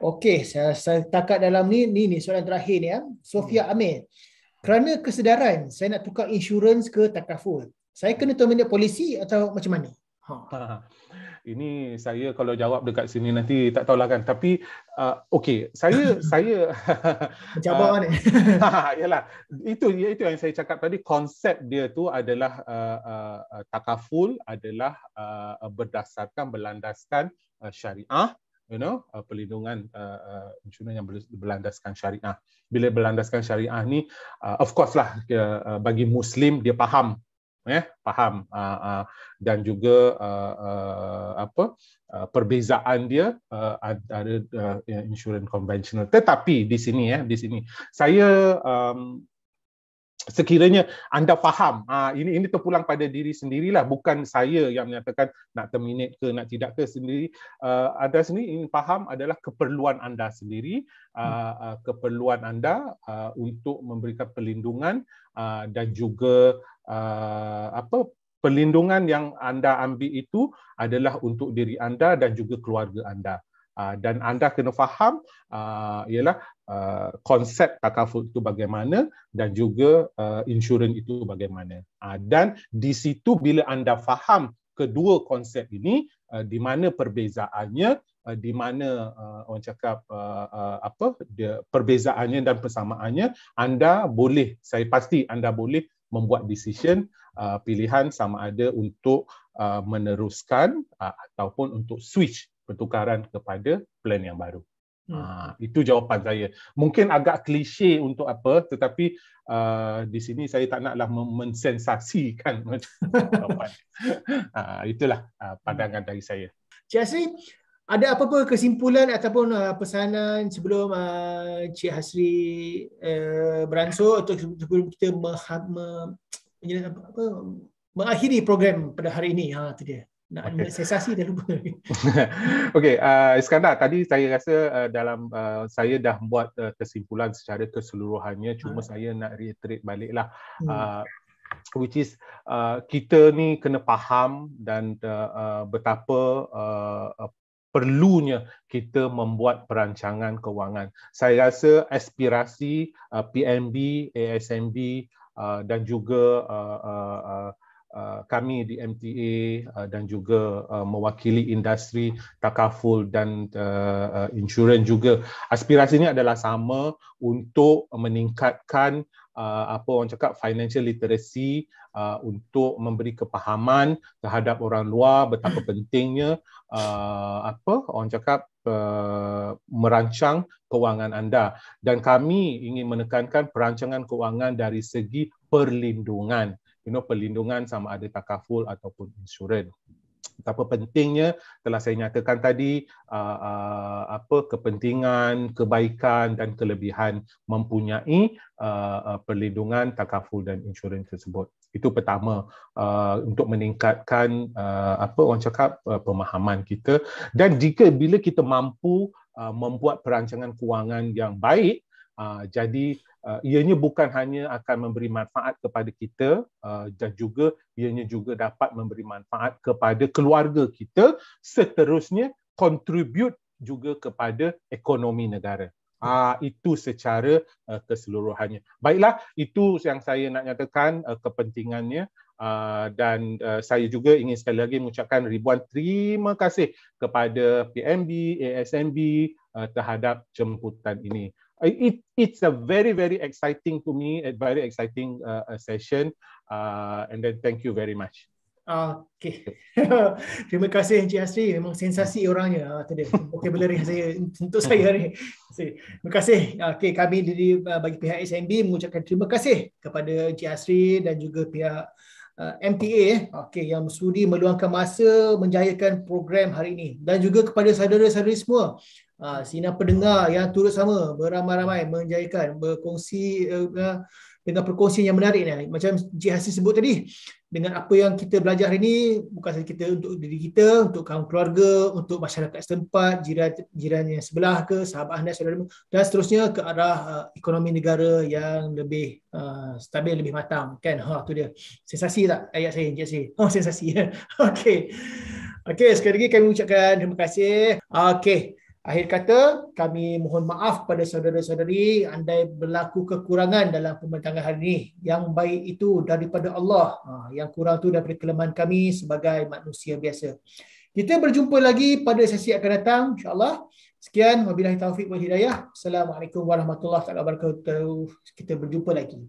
Okey, saya, saya takat dalam ni ni ni soalan terakhir ni ya. Sofia hmm. Amir. Kerana kesedaran saya nak tukar insurans ke takaful. Saya kena terminate polisi atau macam mana? Ha ini saya kalau jawab dekat sini nanti tak tahulah kan tapi uh, okey saya saya jawab uh, ni yalah itu itu yang saya cakap tadi konsep dia tu adalah uh, uh, takaful adalah uh, berdasarkan berlandaskan uh, syariah you know uh, perlindungan uh, uh, yang berlandaskan syariah bila berlandaskan syariah ni uh, of course lah uh, uh bagi muslim dia faham eh ya, faham uh, ah, uh, ah. dan juga uh, uh, apa uh, perbezaan dia uh, antara uh, ya, insurans konvensional tetapi di sini ya eh, di sini saya um, sekiranya anda faham uh, ini ini terpulang pada diri sendirilah bukan saya yang menyatakan nak terminate ke nak tidak ke sendiri uh, anda sendiri ini faham adalah keperluan anda sendiri uh, hmm. uh, keperluan anda untuk memberikan perlindungan dan juga apa perlindungan yang anda ambil itu adalah untuk diri anda dan juga keluarga anda Ah, dan anda kena faham uh, ialah uh, konsep takaful itu bagaimana dan juga uh, insurans itu bagaimana. Uh, dan di situ bila anda faham kedua konsep ini uh, di mana perbezaannya di mana uh, orang cakap uh, uh, apa dia, perbezaannya dan persamaannya anda boleh saya pasti anda boleh membuat decision uh, pilihan sama ada untuk uh, meneruskan uh, ataupun untuk switch pertukaran kepada plan yang baru. Hmm. Ha, itu jawapan saya. Mungkin agak klise untuk apa, tetapi uh, di sini saya tak naklah mensensasikan jawapan. ha, itulah uh, pandangan dari saya. Cik Hasri, ada apa-apa kesimpulan ataupun uh, pesanan sebelum uh, Cik Hasri uh, beransur atau sebelum kita meha- apa, apa mengakhiri program pada hari ini? Ha, itu dia nak okay. ambil sensasi dah lupa. Okey, uh, Iskandar tadi saya rasa uh, dalam uh, saya dah buat uh, kesimpulan secara keseluruhannya cuma ha. saya nak reiterate baliklah hmm. uh, which is uh, kita ni kena faham dan uh, uh betapa uh, uh, perlunya kita membuat perancangan kewangan. Saya rasa aspirasi uh, PMB, ASMB uh, dan juga uh, uh, uh, Uh, kami di MTA uh, dan juga uh, mewakili industri takaful dan insurans juga aspirasinya adalah sama untuk meningkatkan apa orang cakap financial literacy untuk memberi kepahaman terhadap orang luar betapa pentingnya apa orang cakap merancang kewangan anda dan kami ingin menekankan perancangan kewangan dari segi perlindungan you know perlindungan sama ada takaful ataupun insurans. Betapa pentingnya telah saya nyatakan tadi uh, uh, apa kepentingan, kebaikan dan kelebihan mempunyai uh, uh, perlindungan takaful dan insurans tersebut. Itu pertama uh, untuk meningkatkan uh, apa orang cakap uh, pemahaman kita dan jika bila kita mampu uh, membuat perancangan kewangan yang baik uh, jadi Uh, ianya bukan hanya akan memberi manfaat kepada kita uh, dan juga ianya juga dapat memberi manfaat kepada keluarga kita seterusnya contribute juga kepada ekonomi negara. Ah itu secara uh, keseluruhannya. Baiklah itu yang saya nak nyatakan kepentingannya ah, dan saya juga ingin sekali lagi mengucapkan ribuan terima kasih kepada PMB, ASMB terhadap jemputan ini it it's a very very exciting to me a very exciting uh, a session uh, and then thank you very much Okay. Terima kasih Encik Hasri. Memang sensasi orangnya. Uh, Tadi vocabulary saya untuk saya hari. Terima kasih. Okey, kami dari uh, bagi pihak SMB mengucapkan terima kasih kepada Encik Hasri dan juga pihak uh, MTA eh. Okey, yang sudi meluangkan masa menjayakan program hari ini. Dan juga kepada saudara-saudari semua Ha, sinar pendengar yang turut sama beramai-ramai menjayakan berkongsi uh, dengan perkongsian yang menarik ni. Macam Cik Hasil sebut tadi, dengan apa yang kita belajar hari ini, bukan saja kita untuk diri kita, untuk kaum keluarga, untuk masyarakat setempat, jiran jiran yang sebelah ke, sahabat anda, saudara dan seterusnya ke arah uh, ekonomi negara yang lebih uh, stabil, lebih matang. Kan? Ha, tu dia. Sensasi tak ayat saya, Cik Hasil? Oh, sensasi. Okey. Okey, sekali lagi kami ucapkan terima kasih. Okey. Akhir kata, kami mohon maaf pada saudara-saudari andai berlaku kekurangan dalam pembentangan hari ini. Yang baik itu daripada Allah. Ha, yang kurang itu daripada kelemahan kami sebagai manusia biasa. Kita berjumpa lagi pada sesi akan datang insyaallah. Sekian wabillahi taufiq wal hidayah. Assalamualaikum warahmatullahi wabarakatuh. Kita berjumpa lagi.